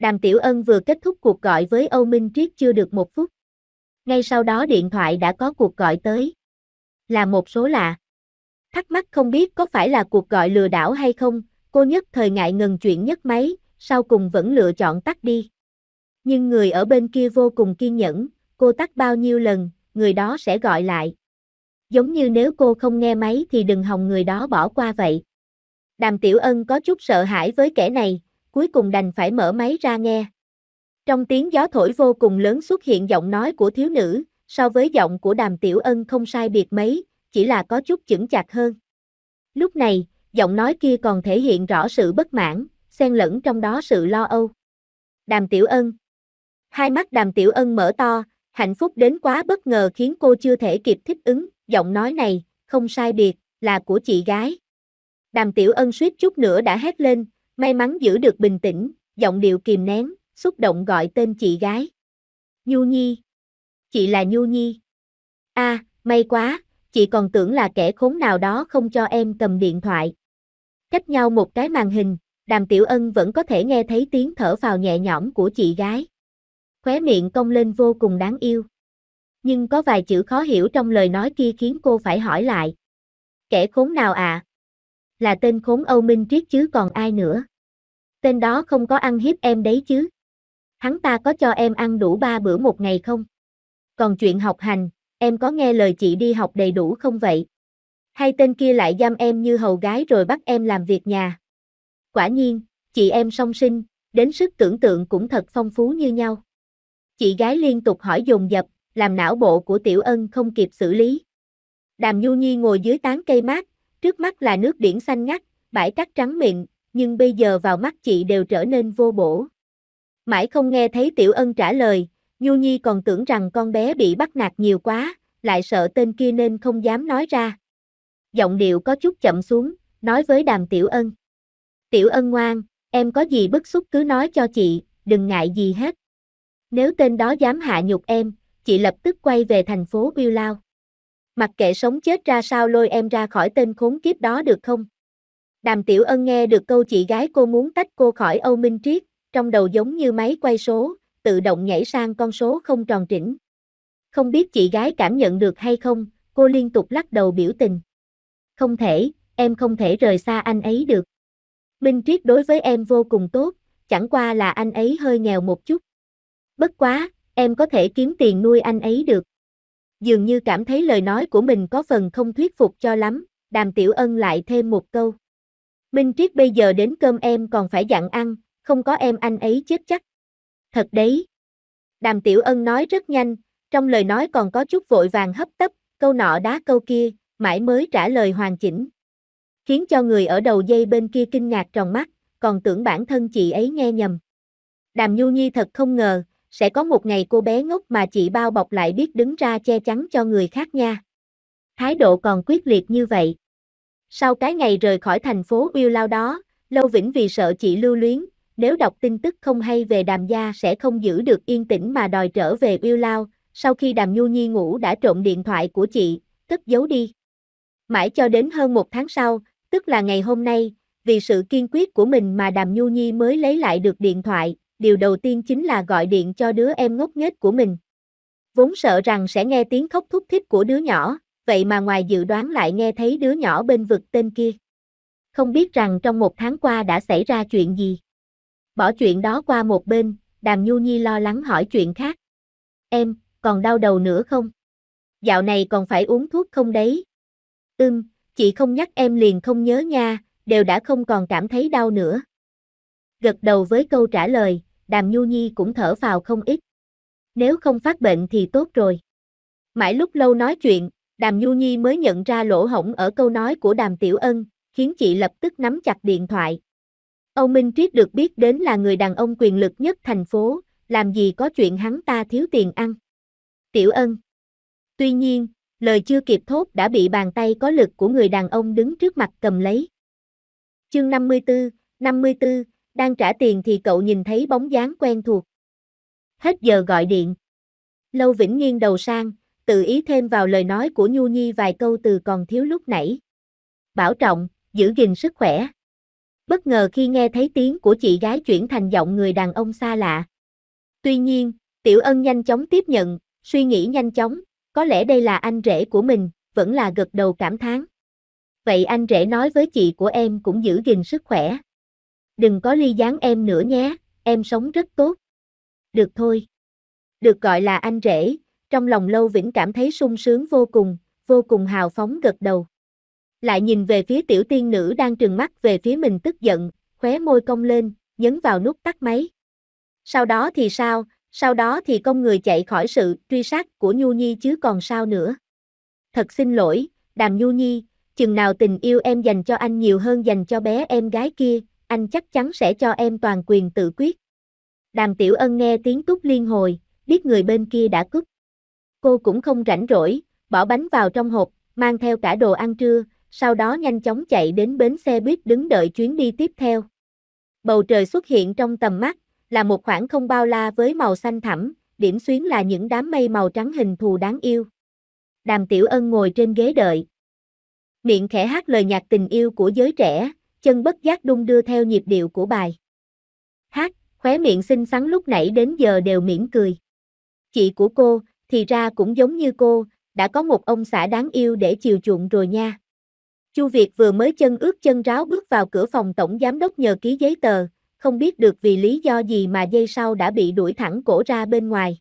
Đàm Tiểu Ân vừa kết thúc cuộc gọi với Âu Minh Triết chưa được một phút. Ngay sau đó điện thoại đã có cuộc gọi tới. Là một số lạ. Thắc mắc không biết có phải là cuộc gọi lừa đảo hay không, cô nhất thời ngại ngần chuyện nhấc máy, sau cùng vẫn lựa chọn tắt đi. Nhưng người ở bên kia vô cùng kiên nhẫn, cô tắt bao nhiêu lần, người đó sẽ gọi lại. Giống như nếu cô không nghe máy thì đừng hòng người đó bỏ qua vậy. Đàm Tiểu Ân có chút sợ hãi với kẻ này, cuối cùng đành phải mở máy ra nghe. Trong tiếng gió thổi vô cùng lớn xuất hiện giọng nói của thiếu nữ, so với giọng của đàm tiểu ân không sai biệt mấy, chỉ là có chút chững chạc hơn. Lúc này, giọng nói kia còn thể hiện rõ sự bất mãn, xen lẫn trong đó sự lo âu. Đàm tiểu ân Hai mắt đàm tiểu ân mở to, hạnh phúc đến quá bất ngờ khiến cô chưa thể kịp thích ứng, giọng nói này, không sai biệt, là của chị gái. Đàm tiểu ân suýt chút nữa đã hét lên, May mắn giữ được bình tĩnh, giọng điệu kìm nén, xúc động gọi tên chị gái. Nhu Nhi. Chị là Nhu Nhi. a à, may quá, chị còn tưởng là kẻ khốn nào đó không cho em cầm điện thoại. Cách nhau một cái màn hình, đàm tiểu ân vẫn có thể nghe thấy tiếng thở phào nhẹ nhõm của chị gái. Khóe miệng cong lên vô cùng đáng yêu. Nhưng có vài chữ khó hiểu trong lời nói kia khiến cô phải hỏi lại. Kẻ khốn nào à? Là tên khốn Âu Minh Triết chứ còn ai nữa? tên đó không có ăn hiếp em đấy chứ. Hắn ta có cho em ăn đủ ba bữa một ngày không? Còn chuyện học hành, em có nghe lời chị đi học đầy đủ không vậy? Hay tên kia lại giam em như hầu gái rồi bắt em làm việc nhà? Quả nhiên, chị em song sinh, đến sức tưởng tượng cũng thật phong phú như nhau. Chị gái liên tục hỏi dồn dập, làm não bộ của tiểu ân không kịp xử lý. Đàm Nhu Nhi ngồi dưới tán cây mát, trước mắt là nước biển xanh ngắt, bãi cát trắng mịn, nhưng bây giờ vào mắt chị đều trở nên vô bổ. Mãi không nghe thấy Tiểu Ân trả lời, Nhu Nhi còn tưởng rằng con bé bị bắt nạt nhiều quá, lại sợ tên kia nên không dám nói ra. Giọng điệu có chút chậm xuống, nói với đàm Tiểu Ân. Tiểu Ân ngoan, em có gì bức xúc cứ nói cho chị, đừng ngại gì hết. Nếu tên đó dám hạ nhục em, chị lập tức quay về thành phố Biêu Lao. Mặc kệ sống chết ra sao lôi em ra khỏi tên khốn kiếp đó được không? Đàm Tiểu Ân nghe được câu chị gái cô muốn tách cô khỏi Âu Minh Triết, trong đầu giống như máy quay số, tự động nhảy sang con số không tròn trĩnh. Không biết chị gái cảm nhận được hay không, cô liên tục lắc đầu biểu tình. Không thể, em không thể rời xa anh ấy được. Minh Triết đối với em vô cùng tốt, chẳng qua là anh ấy hơi nghèo một chút. Bất quá, em có thể kiếm tiền nuôi anh ấy được. Dường như cảm thấy lời nói của mình có phần không thuyết phục cho lắm, đàm tiểu ân lại thêm một câu. Minh Triết bây giờ đến cơm em còn phải dặn ăn, không có em anh ấy chết chắc. Thật đấy. Đàm Tiểu Ân nói rất nhanh, trong lời nói còn có chút vội vàng hấp tấp, câu nọ đá câu kia, mãi mới trả lời hoàn chỉnh. Khiến cho người ở đầu dây bên kia kinh ngạc tròn mắt, còn tưởng bản thân chị ấy nghe nhầm. Đàm Nhu Nhi thật không ngờ, sẽ có một ngày cô bé ngốc mà chị bao bọc lại biết đứng ra che chắn cho người khác nha. Thái độ còn quyết liệt như vậy. Sau cái ngày rời khỏi thành phố Biêu Lao đó, Lâu Vĩnh vì sợ chị lưu luyến, nếu đọc tin tức không hay về đàm gia sẽ không giữ được yên tĩnh mà đòi trở về Biêu Lao, sau khi đàm nhu nhi ngủ đã trộm điện thoại của chị, tức giấu đi. Mãi cho đến hơn một tháng sau, tức là ngày hôm nay, vì sự kiên quyết của mình mà đàm nhu nhi mới lấy lại được điện thoại, điều đầu tiên chính là gọi điện cho đứa em ngốc nghếch của mình. Vốn sợ rằng sẽ nghe tiếng khóc thúc thích của đứa nhỏ, vậy mà ngoài dự đoán lại nghe thấy đứa nhỏ bên vực tên kia. Không biết rằng trong một tháng qua đã xảy ra chuyện gì. Bỏ chuyện đó qua một bên, đàm nhu nhi lo lắng hỏi chuyện khác. Em, còn đau đầu nữa không? Dạo này còn phải uống thuốc không đấy? Ừm, chị không nhắc em liền không nhớ nha, đều đã không còn cảm thấy đau nữa. Gật đầu với câu trả lời, đàm nhu nhi cũng thở vào không ít. Nếu không phát bệnh thì tốt rồi. Mãi lúc lâu nói chuyện, Đàm Nhu Nhi mới nhận ra lỗ hổng ở câu nói của Đàm Tiểu Ân, khiến chị lập tức nắm chặt điện thoại. Âu Minh Triết được biết đến là người đàn ông quyền lực nhất thành phố, làm gì có chuyện hắn ta thiếu tiền ăn. Tiểu Ân. Tuy nhiên, lời chưa kịp thốt đã bị bàn tay có lực của người đàn ông đứng trước mặt cầm lấy. Chương 54, 54, đang trả tiền thì cậu nhìn thấy bóng dáng quen thuộc. Hết giờ gọi điện. Lâu Vĩnh nghiêng đầu sang, tự ý thêm vào lời nói của Nhu Nhi vài câu từ còn thiếu lúc nãy. Bảo trọng, giữ gìn sức khỏe. Bất ngờ khi nghe thấy tiếng của chị gái chuyển thành giọng người đàn ông xa lạ. Tuy nhiên, Tiểu Ân nhanh chóng tiếp nhận, suy nghĩ nhanh chóng, có lẽ đây là anh rể của mình, vẫn là gật đầu cảm thán. Vậy anh rể nói với chị của em cũng giữ gìn sức khỏe. Đừng có ly gián em nữa nhé, em sống rất tốt. Được thôi. Được gọi là anh rể, trong lòng Lâu Vĩnh cảm thấy sung sướng vô cùng, vô cùng hào phóng gật đầu. Lại nhìn về phía tiểu tiên nữ đang trừng mắt về phía mình tức giận, khóe môi cong lên, nhấn vào nút tắt máy. Sau đó thì sao, sau đó thì công người chạy khỏi sự truy sát của Nhu Nhi chứ còn sao nữa. Thật xin lỗi, đàm Nhu Nhi, chừng nào tình yêu em dành cho anh nhiều hơn dành cho bé em gái kia, anh chắc chắn sẽ cho em toàn quyền tự quyết. Đàm Tiểu Ân nghe tiếng túc liên hồi, biết người bên kia đã cúp. Cô cũng không rảnh rỗi, bỏ bánh vào trong hộp, mang theo cả đồ ăn trưa, sau đó nhanh chóng chạy đến bến xe buýt đứng đợi chuyến đi tiếp theo. Bầu trời xuất hiện trong tầm mắt, là một khoảng không bao la với màu xanh thẳm, điểm xuyến là những đám mây màu trắng hình thù đáng yêu. Đàm Tiểu Ân ngồi trên ghế đợi. Miệng khẽ hát lời nhạc tình yêu của giới trẻ, chân bất giác đung đưa theo nhịp điệu của bài. Hát, khóe miệng xinh xắn lúc nãy đến giờ đều mỉm cười. Chị của cô, thì ra cũng giống như cô, đã có một ông xã đáng yêu để chiều chuộng rồi nha. Chu Việt vừa mới chân ướt chân ráo bước vào cửa phòng tổng giám đốc nhờ ký giấy tờ, không biết được vì lý do gì mà dây sau đã bị đuổi thẳng cổ ra bên ngoài.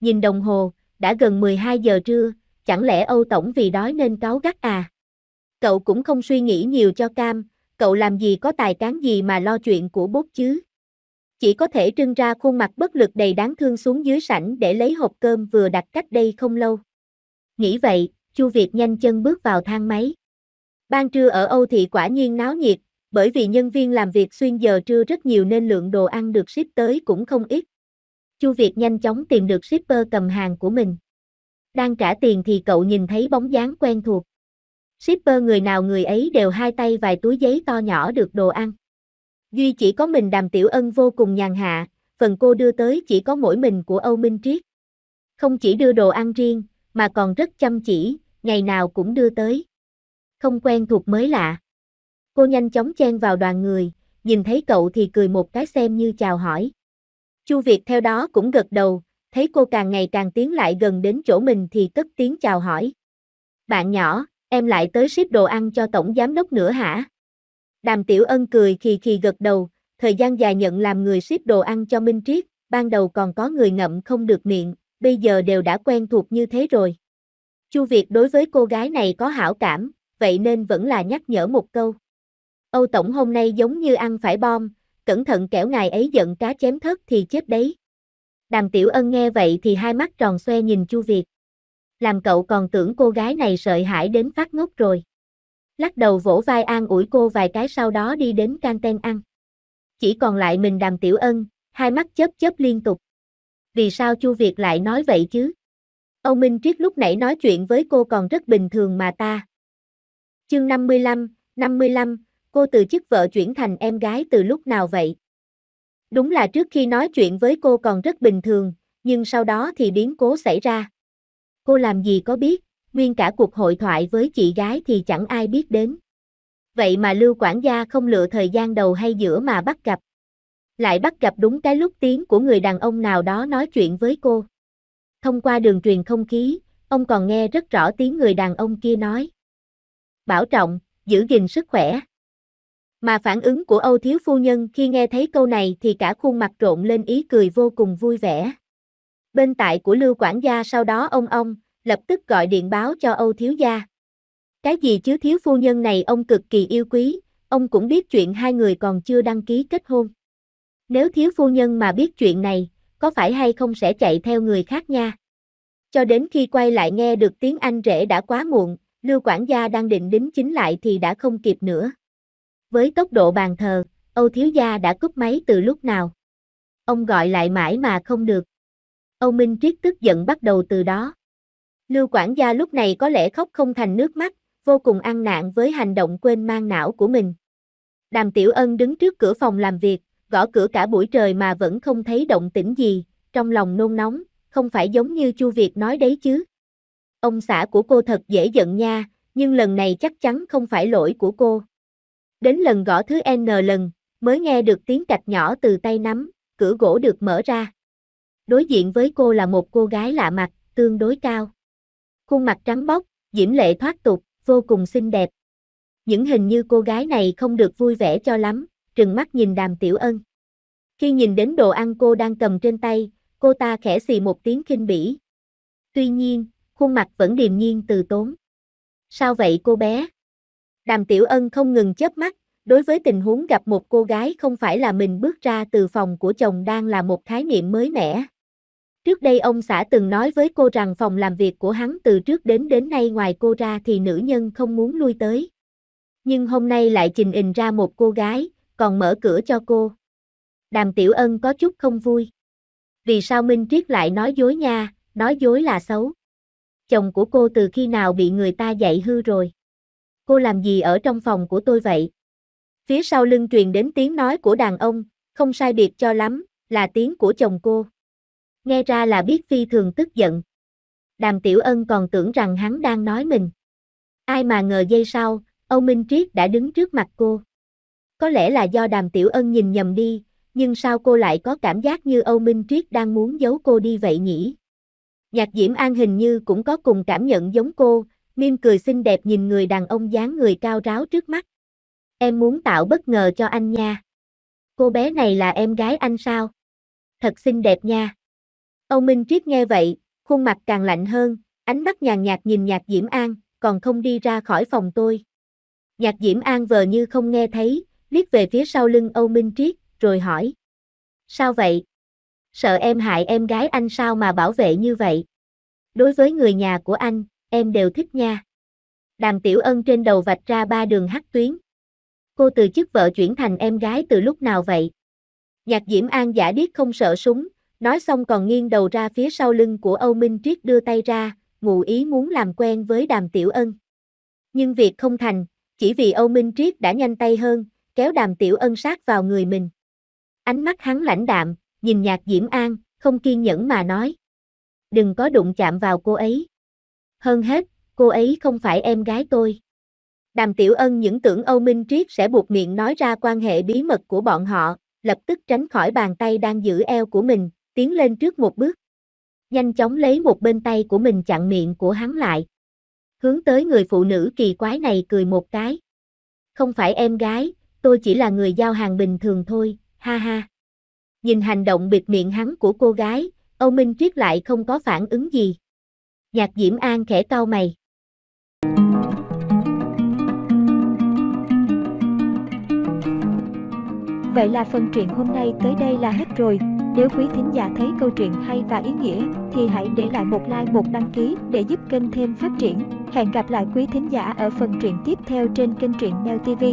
Nhìn đồng hồ, đã gần 12 giờ trưa, chẳng lẽ Âu Tổng vì đói nên cáo gắt à? Cậu cũng không suy nghĩ nhiều cho cam, cậu làm gì có tài cán gì mà lo chuyện của bốt chứ? chỉ có thể trưng ra khuôn mặt bất lực đầy đáng thương xuống dưới sảnh để lấy hộp cơm vừa đặt cách đây không lâu. Nghĩ vậy, Chu Việt nhanh chân bước vào thang máy. Ban trưa ở Âu thị quả nhiên náo nhiệt, bởi vì nhân viên làm việc xuyên giờ trưa rất nhiều nên lượng đồ ăn được ship tới cũng không ít. Chu Việt nhanh chóng tìm được shipper cầm hàng của mình. Đang trả tiền thì cậu nhìn thấy bóng dáng quen thuộc. Shipper người nào người ấy đều hai tay vài túi giấy to nhỏ được đồ ăn. Duy chỉ có mình đàm tiểu ân vô cùng nhàn hạ, phần cô đưa tới chỉ có mỗi mình của Âu Minh Triết. Không chỉ đưa đồ ăn riêng, mà còn rất chăm chỉ, ngày nào cũng đưa tới. Không quen thuộc mới lạ. Cô nhanh chóng chen vào đoàn người, nhìn thấy cậu thì cười một cái xem như chào hỏi. Chu Việt theo đó cũng gật đầu, thấy cô càng ngày càng tiến lại gần đến chỗ mình thì cất tiếng chào hỏi. Bạn nhỏ, em lại tới ship đồ ăn cho tổng giám đốc nữa hả? Đàm Tiểu Ân cười khì khì gật đầu, thời gian dài nhận làm người ship đồ ăn cho Minh Triết, ban đầu còn có người ngậm không được miệng, bây giờ đều đã quen thuộc như thế rồi. Chu Việt đối với cô gái này có hảo cảm, vậy nên vẫn là nhắc nhở một câu. Âu Tổng hôm nay giống như ăn phải bom, cẩn thận kẻo ngài ấy giận cá chém thất thì chết đấy. Đàm Tiểu Ân nghe vậy thì hai mắt tròn xoe nhìn Chu Việt. Làm cậu còn tưởng cô gái này sợ hãi đến phát ngốc rồi lắc đầu vỗ vai an ủi cô vài cái sau đó đi đến canten ăn. Chỉ còn lại mình đàm tiểu ân, hai mắt chớp chớp liên tục. Vì sao Chu Việt lại nói vậy chứ? Âu Minh Triết lúc nãy nói chuyện với cô còn rất bình thường mà ta. Chương 55, 55, cô từ chức vợ chuyển thành em gái từ lúc nào vậy? Đúng là trước khi nói chuyện với cô còn rất bình thường, nhưng sau đó thì biến cố xảy ra. Cô làm gì có biết? nguyên cả cuộc hội thoại với chị gái thì chẳng ai biết đến. Vậy mà Lưu quản gia không lựa thời gian đầu hay giữa mà bắt gặp. Lại bắt gặp đúng cái lúc tiếng của người đàn ông nào đó nói chuyện với cô. Thông qua đường truyền không khí, ông còn nghe rất rõ tiếng người đàn ông kia nói. Bảo trọng, giữ gìn sức khỏe. Mà phản ứng của Âu Thiếu Phu Nhân khi nghe thấy câu này thì cả khuôn mặt trộn lên ý cười vô cùng vui vẻ. Bên tại của Lưu Quản gia sau đó ông ông, lập tức gọi điện báo cho Âu Thiếu Gia. Cái gì chứ thiếu phu nhân này ông cực kỳ yêu quý, ông cũng biết chuyện hai người còn chưa đăng ký kết hôn. Nếu thiếu phu nhân mà biết chuyện này, có phải hay không sẽ chạy theo người khác nha. Cho đến khi quay lại nghe được tiếng Anh rễ đã quá muộn, Lưu quản gia đang định đính chính lại thì đã không kịp nữa. Với tốc độ bàn thờ, Âu Thiếu Gia đã cúp máy từ lúc nào. Ông gọi lại mãi mà không được. Âu Minh Triết tức giận bắt đầu từ đó. Lưu quản gia lúc này có lẽ khóc không thành nước mắt, vô cùng ăn nạn với hành động quên mang não của mình. Đàm Tiểu Ân đứng trước cửa phòng làm việc, gõ cửa cả buổi trời mà vẫn không thấy động tĩnh gì, trong lòng nôn nóng, không phải giống như Chu Việt nói đấy chứ. Ông xã của cô thật dễ giận nha, nhưng lần này chắc chắn không phải lỗi của cô. Đến lần gõ thứ N lần, mới nghe được tiếng cạch nhỏ từ tay nắm, cửa gỗ được mở ra. Đối diện với cô là một cô gái lạ mặt, tương đối cao khuôn mặt trắng bóc, diễm lệ thoát tục, vô cùng xinh đẹp. Những hình như cô gái này không được vui vẻ cho lắm, trừng mắt nhìn đàm tiểu ân. Khi nhìn đến đồ ăn cô đang cầm trên tay, cô ta khẽ xì một tiếng khinh bỉ. Tuy nhiên, khuôn mặt vẫn điềm nhiên từ tốn. Sao vậy cô bé? Đàm tiểu ân không ngừng chớp mắt, đối với tình huống gặp một cô gái không phải là mình bước ra từ phòng của chồng đang là một khái niệm mới mẻ. Trước đây ông xã từng nói với cô rằng phòng làm việc của hắn từ trước đến đến nay ngoài cô ra thì nữ nhân không muốn lui tới. Nhưng hôm nay lại trình hình ra một cô gái, còn mở cửa cho cô. Đàm Tiểu Ân có chút không vui. Vì sao Minh Triết lại nói dối nha, nói dối là xấu. Chồng của cô từ khi nào bị người ta dạy hư rồi. Cô làm gì ở trong phòng của tôi vậy? Phía sau lưng truyền đến tiếng nói của đàn ông, không sai biệt cho lắm, là tiếng của chồng cô nghe ra là biết phi thường tức giận. Đàm Tiểu Ân còn tưởng rằng hắn đang nói mình. Ai mà ngờ giây sau, Âu Minh Triết đã đứng trước mặt cô. Có lẽ là do Đàm Tiểu Ân nhìn nhầm đi, nhưng sao cô lại có cảm giác như Âu Minh Triết đang muốn giấu cô đi vậy nhỉ? Nhạc Diễm An hình như cũng có cùng cảm nhận giống cô, mỉm cười xinh đẹp nhìn người đàn ông dáng người cao ráo trước mắt. Em muốn tạo bất ngờ cho anh nha. Cô bé này là em gái anh sao? Thật xinh đẹp nha. Âu Minh Triết nghe vậy, khuôn mặt càng lạnh hơn, ánh mắt nhàn nhạt nhìn nhạc Diễm An, còn không đi ra khỏi phòng tôi. Nhạc Diễm An vờ như không nghe thấy, liếc về phía sau lưng Âu Minh Triết, rồi hỏi. Sao vậy? Sợ em hại em gái anh sao mà bảo vệ như vậy? Đối với người nhà của anh, em đều thích nha. Đàm Tiểu Ân trên đầu vạch ra ba đường hắc tuyến. Cô từ chức vợ chuyển thành em gái từ lúc nào vậy? Nhạc Diễm An giả điếc không sợ súng, Nói xong còn nghiêng đầu ra phía sau lưng của Âu Minh Triết đưa tay ra, ngụ ý muốn làm quen với đàm tiểu ân. Nhưng việc không thành, chỉ vì Âu Minh Triết đã nhanh tay hơn, kéo đàm tiểu ân sát vào người mình. Ánh mắt hắn lãnh đạm, nhìn nhạc Diễm An, không kiên nhẫn mà nói. Đừng có đụng chạm vào cô ấy. Hơn hết, cô ấy không phải em gái tôi. Đàm Tiểu Ân những tưởng Âu Minh Triết sẽ buộc miệng nói ra quan hệ bí mật của bọn họ, lập tức tránh khỏi bàn tay đang giữ eo của mình, tiến lên trước một bước. Nhanh chóng lấy một bên tay của mình chặn miệng của hắn lại. Hướng tới người phụ nữ kỳ quái này cười một cái. Không phải em gái, tôi chỉ là người giao hàng bình thường thôi, ha ha. Nhìn hành động bịt miệng hắn của cô gái, Âu Minh Triết lại không có phản ứng gì. Nhạc Diễm An khẽ cau mày. Vậy là phần truyện hôm nay tới đây là hết rồi. Nếu quý thính giả thấy câu chuyện hay và ý nghĩa thì hãy để lại một like một đăng ký để giúp kênh thêm phát triển. Hẹn gặp lại quý thính giả ở phần truyện tiếp theo trên kênh truyện Neo TV.